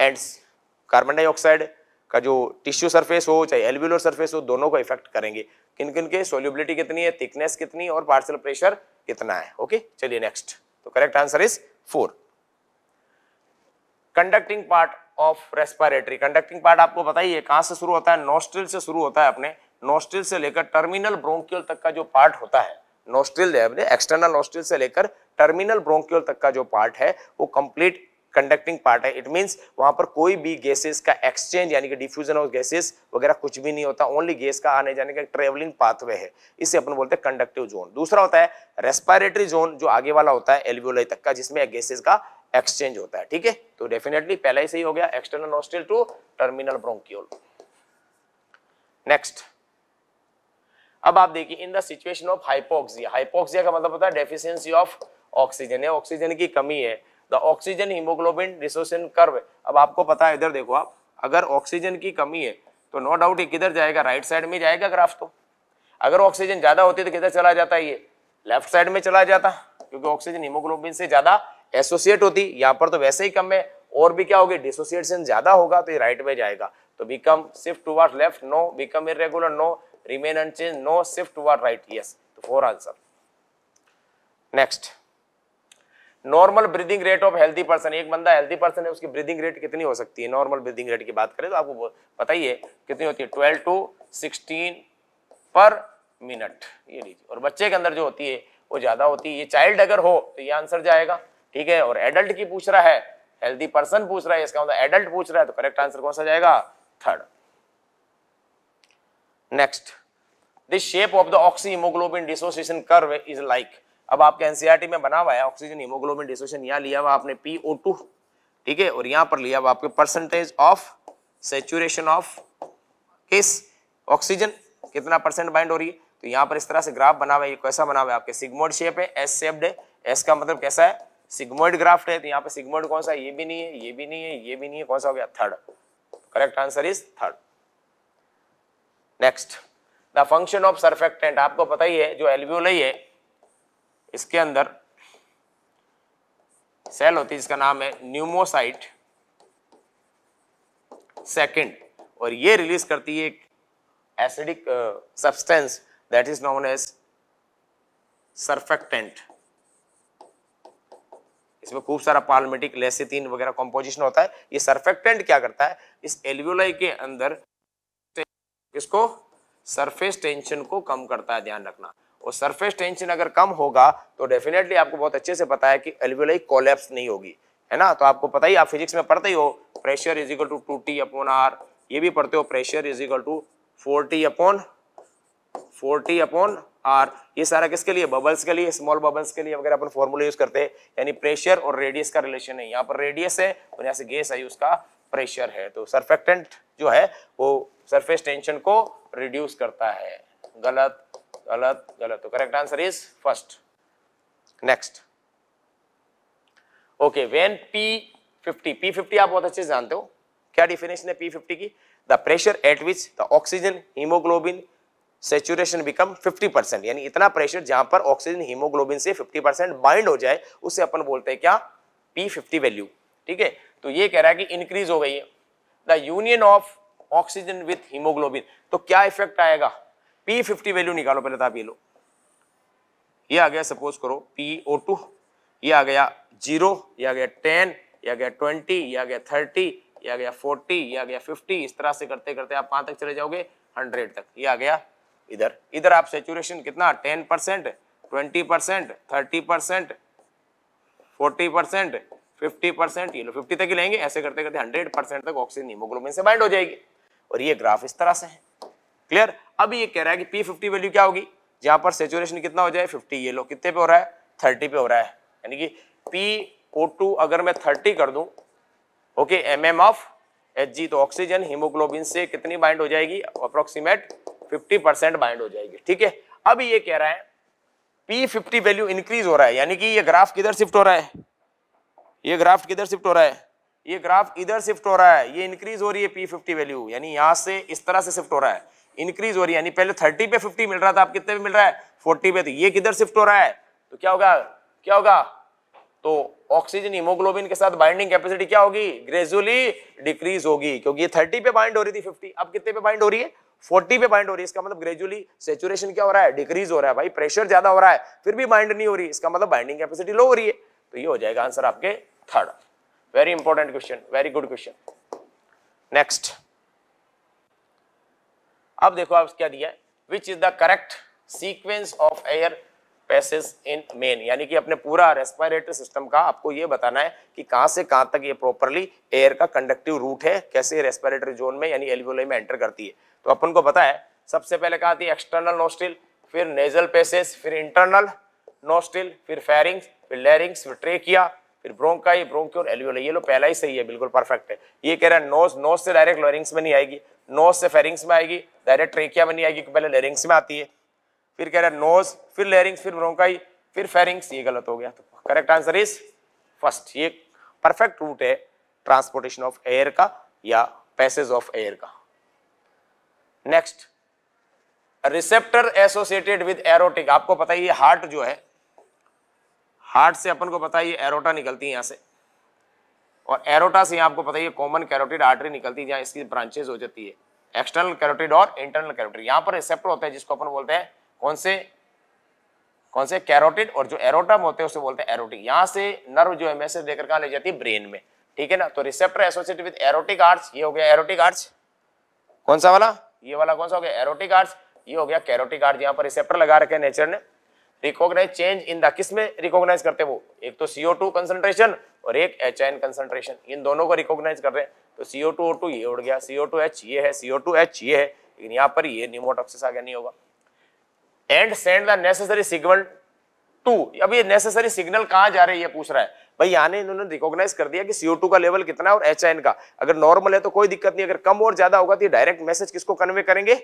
एंड कार्बन डाइऑक्साइड का जो टिश्यू सरफेस हो चाहे एल्विलर सरफेस हो दोनों को इफेक्ट करेंगे किन किन के सोल्यूबिलिटी कितनी है थिकनेस कितनी और पार्सल प्रेशर कितना है ओके चलिए नेक्स्ट तो correct answer is four conducting part of respiratory conducting part आपको बताइए कहां से शुरू होता है नोस्ट्रिल से शुरू होता है अपने नोस्ट्रिल से लेकर टर्मिनल ब्रोंक्यूल तक का जो पार्ट होता है नोस्ट्रिल एक्सटर्नल नोस्ट्रिल से लेकर टर्मिनल ब्रोंक्यूल तक का जो पार्ट है वो कंप्लीट कंडक्टिंग पार्ट है इट मीन्स वहां पर कोई भी गैसेस का एक्सचेंज यानी कि डिफ्यूजन ऑफ गैसेस वगैरह कुछ भी नहीं होता ओनली गैस का आने जाने का ट्रेवलिंग पाथवे है इसे अपन बोलते हैं कंडक्टिव जोन दूसरा होता है रेस्पायरेटरी जोन जो आगे वाला होता है एल्वियोलाई तक का जिसमें गैसेज का एक्सचेंज होता है ठीक है तो डेफिनेटली पहला ही सही हो गया external nostril to terminal bronchiole next अब आप देखिए in the situation of hypoxia hypoxia का मतलब होता है डेफिशिएंसी ऑफ ऑक्सीजन है ऑक्सीजन की कमी है the oxygen haemoglobin dissociation curve अब आपको पता है इधर देखो आप अगर ऑक्सीजन की कमी है तो नो डाउट ये किधर जाएगा राइट साइड में जाएगा ग्राफ तो अगर ऑक्सीजन ज्यादा होती तो किधर चला जाता ये लेफ्ट साइड में चला जाता क्योंकि ऑक्सीजन हीमोग्लोबिन से ज्यादा एसोसिएट होती यहाँ पर तो वैसे ही कम है और भी क्या होगी डिसोसिएशन ज्यादा होगा तो ये राइट में जाएगा तो become shift toward left no become irregular no remain unchange no shift shift right yes तो four answer next normal breathing rate of healthy person एक बंदा हेल्थी पर्सन है उसकी ब्रीदिंग रेट कितनी हो सकती है नॉर्मल ब्रीदिंग रेट की बात करें तो आपको बताइए कितनी होती है twelve to sixteen per minute ये लीजिए और बच्चे के अंदर जो होती है वो ज़्यादा होती है ये चाइल्ड अगर हो तो ये आंसर जाएगा ठीक है और एडल्ट की पूछ रहा है हेल्थी पर्सन पूछ रहा है इसका मतलब एडल्ट पूछ रहा है तो करेक्ट आंसर कौन सा जाएगा third next the shape of the oxy dissociation curve is like अब आपके एनसीआर e में बना हुआ है ऑक्सीजन हीमोग्लोबिन डिसोशन यहाँ लिया हुआ आपने पी ठीक है और यहाँ पर लिया हुआ आपके परसेंटेज ऑफ सेचुरेशन ऑफ किस ऑक्सीजन कितना परसेंट बाइंड हो रही है तो यहाँ पर इस तरह से ग्राफ बना हुआ है ये कैसा बना हुआ है आपके सिग्मोइड शेप है एस सेप्ड है एस का मतलब कैसा है सिग्मोइड ग्राफ्ट है तो यहाँ पे सिग्मोइड कौन सा है ये भी नहीं है ये भी नहीं है ये भी नहीं है कौन सा हो गया third correct answer is third next the function of surfactant आपको पता ही है जो एल्वियोलाई है इसके अंदर सेल होती है जिसका नाम है न्यूमोसाइट सेकंड और ये रिलीज करती है एक acidic substance that is known as surfactant इसमें खूब सारा पार्लमेटिक लेसिथिन वगैरह कॉम्पोजिशन होता है ये सरफेक्टेंट क्या करता है इस एल्वियोलाई के अंदर इसको सरफेस टेंशन को कम करता है ध्यान रखना और सरफेस टेंशन अगर कम होगा तो डेफिनेटली आपको बहुत अच्छे से पता है कि एल्वियोलाई कोलेप्स नहीं होगी है ना तो आपको पता ही आप फिजिक्स में पढ़ते ही हो pressure is equal to two T upon R ये भी पढ़ते हो pressure is equal to four T upon four T upon R ये सारा किसके लिए बबल्स के लिए स्मॉल बबल्स के लिए वगैरह अपन फॉर्मूला यूज करते हैं यानी प्रेशर और रेडियस का रिलेशन है यहाँ पर रेडियस है और यहाँ से गैस है उसका प्रेशर है तो सरफेक्टेंट जो है वो सरफेस टेंशन को रिड्यूस करता है गलत गलत गलत तो correct answer is first next okay when P fifty P fifty आप बहुत अच्छे से जानते हो क्या डिफिनेशन है पी फिफ्टी की the pressure at which the oxygen haemoglobin saturation become 50 percent यानी इतना प्रेशर जहां पर ऑक्सीजन हीमोग्लोबिन से 50 परसेंट बाइंड हो जाए उसे अपन बोलते हैं क्या पी फिफ्टी वैल्यू ठीक है तो ये कह रहा है कि इंक्रीज हो गई है the union of oxygen with haemoglobin तो क्या इफेक्ट आएगा पी फिफ्टी वैल्यू निकालो पहले तो आप ये लो ये आ गया सपोज करो पी ओ टू ये आ गया जीरो ये आ गया टेन ये आ गया ट्वेंटी ये आ गया थर्टी ये आ गया फोर्टी ये आ गया फिफ्टी इस तरह से करते करते आप कहाँ तक चले जाओगे हंड्रेड तक ये आ गया इधर इधर आप सेचुरेशन कितना ten percent twenty percent thirty percent forty percent fifty percent ये लो फिफ्टी तक ही लेंगे ऐसे करते करते हंड्रेड परसेंट तक ऑक्सीजन हीमोग्लोबिन से बाइंड हो जाएगी और ये ग्राफ इस तरह से है क्लियर अब ये कह रहा है कि पी फिफ्टी वैल्यू क्या होगी जहां पर सेचुरेशन कितना हो जाए फिफ्टी ये लो कितने पे हो रहा है थर्टी पे हो रहा है यानी कि पी ओ टू अगर मैं थर्टी कर दूं okay M M of H G तो ऑक्सीजन हीमोग्लोबिन से कितनी बाइंड हो जाएगी अप्रोक्सीमेट फिफ्टी परसेंट बाइंड हो जाएगी ठीक है अब ये कह रहा है पी फिफ्टी वैल्यू इंक्रीज हो रहा है यानी कि यह ग्राफ किधर शिफ्ट हो रहा है ये ग्राफ किधर शिफ्ट हो रहा है ये ग्राफ इधर शिफ्ट हो रहा है ये इंक्रीज हो रही है पी फिफ्टी वैल्यू यानी यहाँ से इस तरह से शिफ्ट हो रहा है इंक्रीज हो रही है पहले थर्टी पे फिफ्टी मिल रहा था आप कितने पे मिल रहा है फोर्टी पे तो ये किधर शिफ्ट हो रहा है तो क्या होगा क्या होगा तो ऑक्सीजन हीमोग्लोबिन के साथ बाइंडिंग कैपेसिटी क्या होगी ग्रेजुअली डिक्रीज होगी क्योंकि ये 30 पे बाइंड हो रही थी 50 अब कितने पे बाइंड हो रही है 40 पे बाइंड हो रही है इसका मतलब ग्रेजुअली सेचुरेशन क्या हो रहा है डिक्रीज हो रहा है भाई प्रेशर ज्यादा हो रहा है फिर भी बाइंड नहीं हो रही इसका मतलब बाइंडिंग कैपेसिटी लो हो रही है तो ये हो जाएगा आंसर आपके third very important question very good question next अब देखो आप क्या दिया है which is the correct sequence of air passage in man यानी कि अपने पूरा रेस्पायरेटरी सिस्टम का आपको ये बताना है कि कहाँ से कहाँ तक ये प्रॉपरली एयर का कंडक्टिव रूट है कैसे रेस्पायरेटरी जोन में यानी एल्वियोलाई में एंटर करती है तो अपन को पता है सबसे पहले कहा थी एक्सटर्नल नोस्टिल फिर नेजल पैसेज फिर इंटरनल नोस्टिल फिर फेरिंग्स फिर लेरिंग्स फिर ट्रेकिया फिर ब्रोंकाई ब्रोंक्योर एलिवोलाई ये लो पहला ही सही है बिल्कुल परफेक्ट है ये कह रहा है नोज नोज से डायरेक्ट लोरिंग्स में नहीं आएगी नोज से फेरिंग्स में आएगी डायरेक्ट ट्रेकिया में नहीं आएगी पहले लेरिंग्स में आती है फिर कह रहे हैं नोज फिर लेरिंग्स फिर ब्रोंकाई फिर फेरिंग्स ये गलत हो गया तो करेक्ट आंसर इज फर्स्ट ये परफेक्ट रूट है ट्रांसपोर्टेशन ऑफ एयर का या पैसेज ऑफ एयर का next receptor associated with aortic आपको पता ही हार्ट जो है हार्ट से अपन को पता है ये एरोटा निकलती है यहां से और एरोटा से आपको पता ही है कॉमन कैरोटिड आर्टरी निकलती है जहाँ इसकी ब्रांचेज हो जाती है एक्सटर्नल कैरोटिड और इंटरनल कैरोटिड यहाँ पर रिसेप्टर होता है जिसको अपन बोलते हैं कौन से कौन से कैरोटिड और जो एरोटम होते हैं उसे बोलते हैं एरोटिक यहाँ से नर्व जो है मैसेज देकर कहाँ ले जाती है ब्रेन में ठीक है ना तो receptor associated with aortic arch ये हो गया एरोटिक आर्ट्स कौन सा वाला ये वाला कौन सा हो गया एरोटिक आर्ट्स ये हो गया कैरोटिक आर्ट यहाँ पर रिसेप्टर लगा रखे नेचर ने रिकॉग्नाइज चेंज इन द किस में रिकॉग्नाइज करते वो एक तो सीओ टू कंसनट्रेशन और एक एच एन कंसनट्रेशन इन दोनों को रिकॉग्नाइज कर रहे हैं तो सीओ टू ओ टू ये उड़ गया सीओ टू एच ये है सीओ टू एच ये है लेकिन यहाँ पर ये न्यूमोटॉक्सिस आ गया नहीं होगा and send the necessary signal to अब ये नेसेसरी सिग्नल कहाँ जा रहे हैं ये पूछ रहा है भाई यहाँ इन्होंने रिकॉग्नाइज कर दिया कि सीओ का लेवल कितना और एच का अगर नॉर्मल है तो कोई दिक्कत नहीं अगर कम और ज्यादा होगा तो ये डायरेक्ट मैसेज किसको कन्वे करेंगे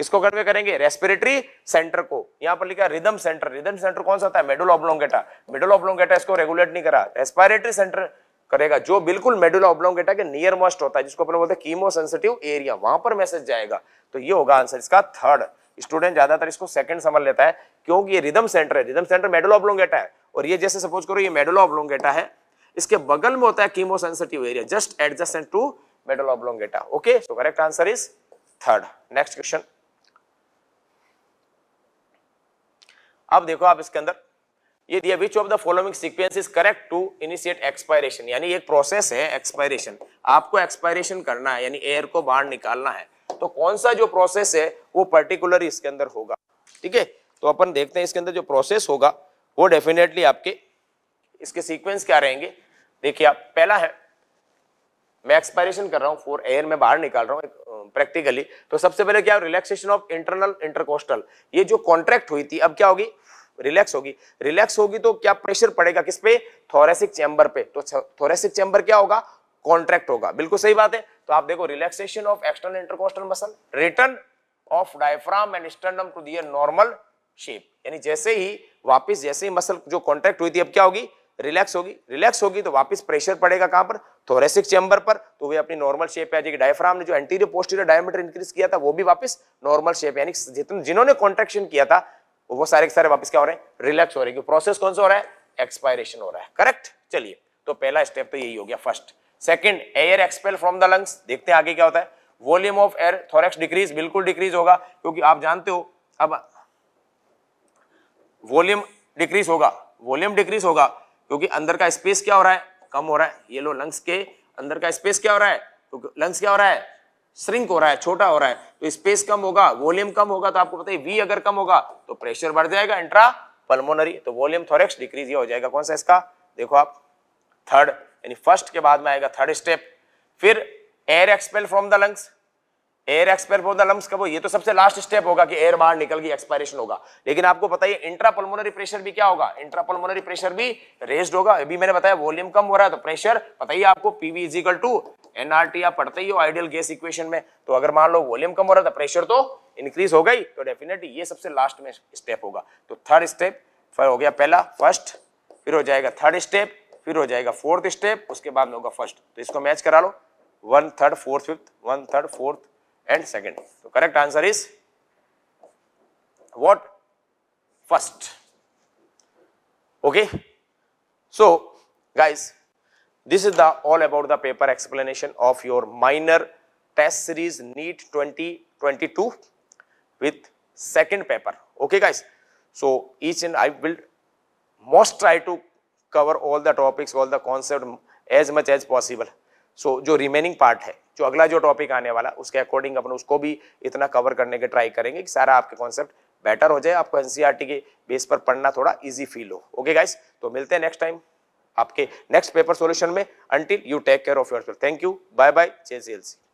किसको कन्वे करेंगे रेस्पिरेटरी सेंटर को यहां पर लिखा रिदम सेंटर रिदम सेंटर कौन सा था मेडुल ऑब्लोंगेटा मेडुल ऑब्लोंगेटा इसको रेगुलेट नहीं करा रेस्पिरेटरी सेंटर करेगा जो बिल्कुल मेडुल ऑब्लोंगेटा के नियर मोस्ट होता है जिसको अपन बोलते हैं कीमो सेंसिटिव एरिया वहां पर मैसेज जाएगा तो ये होगा आंसर इसका थर्ड स्टूडेंट ज्यादातर इसको सेकंड समझ लेता है क्योंकि ये रिदम सेंटर है रिदम सेंटर मेडुल ऑब्लोंगेटा है और ये जैसे सपोज करो ये मेडुल ऑब्लोंगेटा है इसके बगल में होता है chemo sensitive area just adjacent to medulla oblongata okay so correct answer is third next question अब देखो आप इसके अंदर ये दिया which of the following sequence is correct to initiate expiration यानी एक प्रोसेस है एक्सपायरेशन आपको एक्सपायरेशन करना है यानी एयर को बाहर निकालना है तो कौन सा जो प्रोसेस है वो पर्टिकुलर इसके अंदर होगा ठीक है तो अपन देखते हैं इसके अंदर जो प्रोसेस होगा वो डेफिनेटली आपके इसके सीक्वेंस क्या रहेंगे देखिए आप पहला है मैं एक्सपायरेशन कर रहा हूँ फोर एयर में बाहर निकाल रहा हूँ प्रैक्टिकली तो सबसे पहले क्या रिलैक्सेशन ऑफ इंटरनल इंटरकोस्टल ये जो कॉन्ट्रैक्ट हुई थी अब क्या होगी रिलैक्स होगी रिलैक्स होगी तो क्या प्रेशर पड़ेगा किस पे थोरेसिक चैम्बर पे तो थोरेसिक चैम्बर क्या होगा कॉन्ट्रैक्ट होगा बिल्कुल सही बात है तो आप देखो relaxation of external intercostal muscle return of diaphragm and sternum to their normal shape यानी जैसे ही वापस जैसे ही मसल जो कॉन्ट्रैक्ट हुई थी अब क्या होगी रिलैक्स होगी रिलैक्स होगी तो वापस प्रेशर पड़ेगा कहां पर थोरेसिक चैम्बर पर तो वे अपनी नॉर्मल शेप है डायफ्राम ने जो एंटीरियर पोस्टीरियर डायमीटर इंक्रीज किया था वो भी वापस नॉर्मल शेप यानी जितने जिन्होंने कॉन्ट्रेक्शन किया था वो सारे के सारे वापस क्या हो रहे हैं रिलैक्स हो रहे हैं प्रोसेस कौन सा हो रहा है एक्सपायरेशन हो रहा है करेक्ट चलिए तो पहला स्टेप तो यही हो गया first second air expel from the lungs देखते हैं आगे क्या होता है volume of air thorax decrease बिल्कुल डिक्रीज होगा क्योंकि आप जानते हो अब वॉल्यूम डिक्रीज होगा वॉल्यूम डिक्रीज होगा क्योंकि अंदर का स्पेस क्या हो रहा है कम हो रहा है ये लो लंग्स के अंदर का स्पेस क्या हो रहा है तो लंग्स क्या हो रहा है श्रिंक हो रहा है छोटा हो रहा है तो स्पेस कम होगा वॉल्यूम कम होगा तो आपको पता है वी अगर कम होगा तो प्रेशर बढ़ जाएगा इंट्रा पल्मोनरी तो वॉल्यूम थोरेक्स डिक्रीज ये हो जाएगा कौन सा इसका देखो आप थर्ड यानी फर्स्ट के बाद में आएगा थर्ड स्टेप फिर air expel from the lungs air expire for the lungs कब हो ये तो सबसे लास्ट स्टेप होगा कि एयर बाहर निकल गई एक्सपायरेशन होगा लेकिन आपको बताइए इंट्रापल्मोनरी प्रेशर भी क्या होगा इंट्रापल्मोनरी प्रेशर भी रेस्ड होगा अभी मैंने बताया वॉल्यूम कम हो रहा है तो प्रेशर बताइए आपको PV is equal to nRT आप पढ़ते ही हो आइडियल गैस इक्वेशन में तो अगर मान लो वॉल्यूम कम हो रहा था प्रेशर तो इंक्रीज तो हो गई तो डेफिनेटली ये सबसे लास्ट में स्टेप होगा तो थर्ड स्टेप फिर हो गया पहला फर्स्ट फिर हो जाएगा थर्ड स्टेप फिर हो जाएगा फोर्थ स्टेप उसके बाद में होगा फर्स्ट तो इसको मैच करा लो one third fourth fifth one third fourth and second. So, correct answer is what first okay so guys this is the all about the paper explanation of your minor test series NEET 2022 with second paper okay guys so each and i will most try to cover all the topics all the concept as much as possible so the remaining part is. जो अगला जो topic आने वाला उसके according अपन उसको भी इतना cover करने के ट्राई करेंगे कि सारा आपके कॉन्सेप्ट बेटर हो जाए आपको एनसीआर e के बेस पर पढ़ना थोड़ा इजी फील हो ओके गाइस तो मिलते हैं नेक्स्ट टाइम आपके नेक्स्ट पेपर सोल्यूशन में until you take care of your thank you bye bye जय सी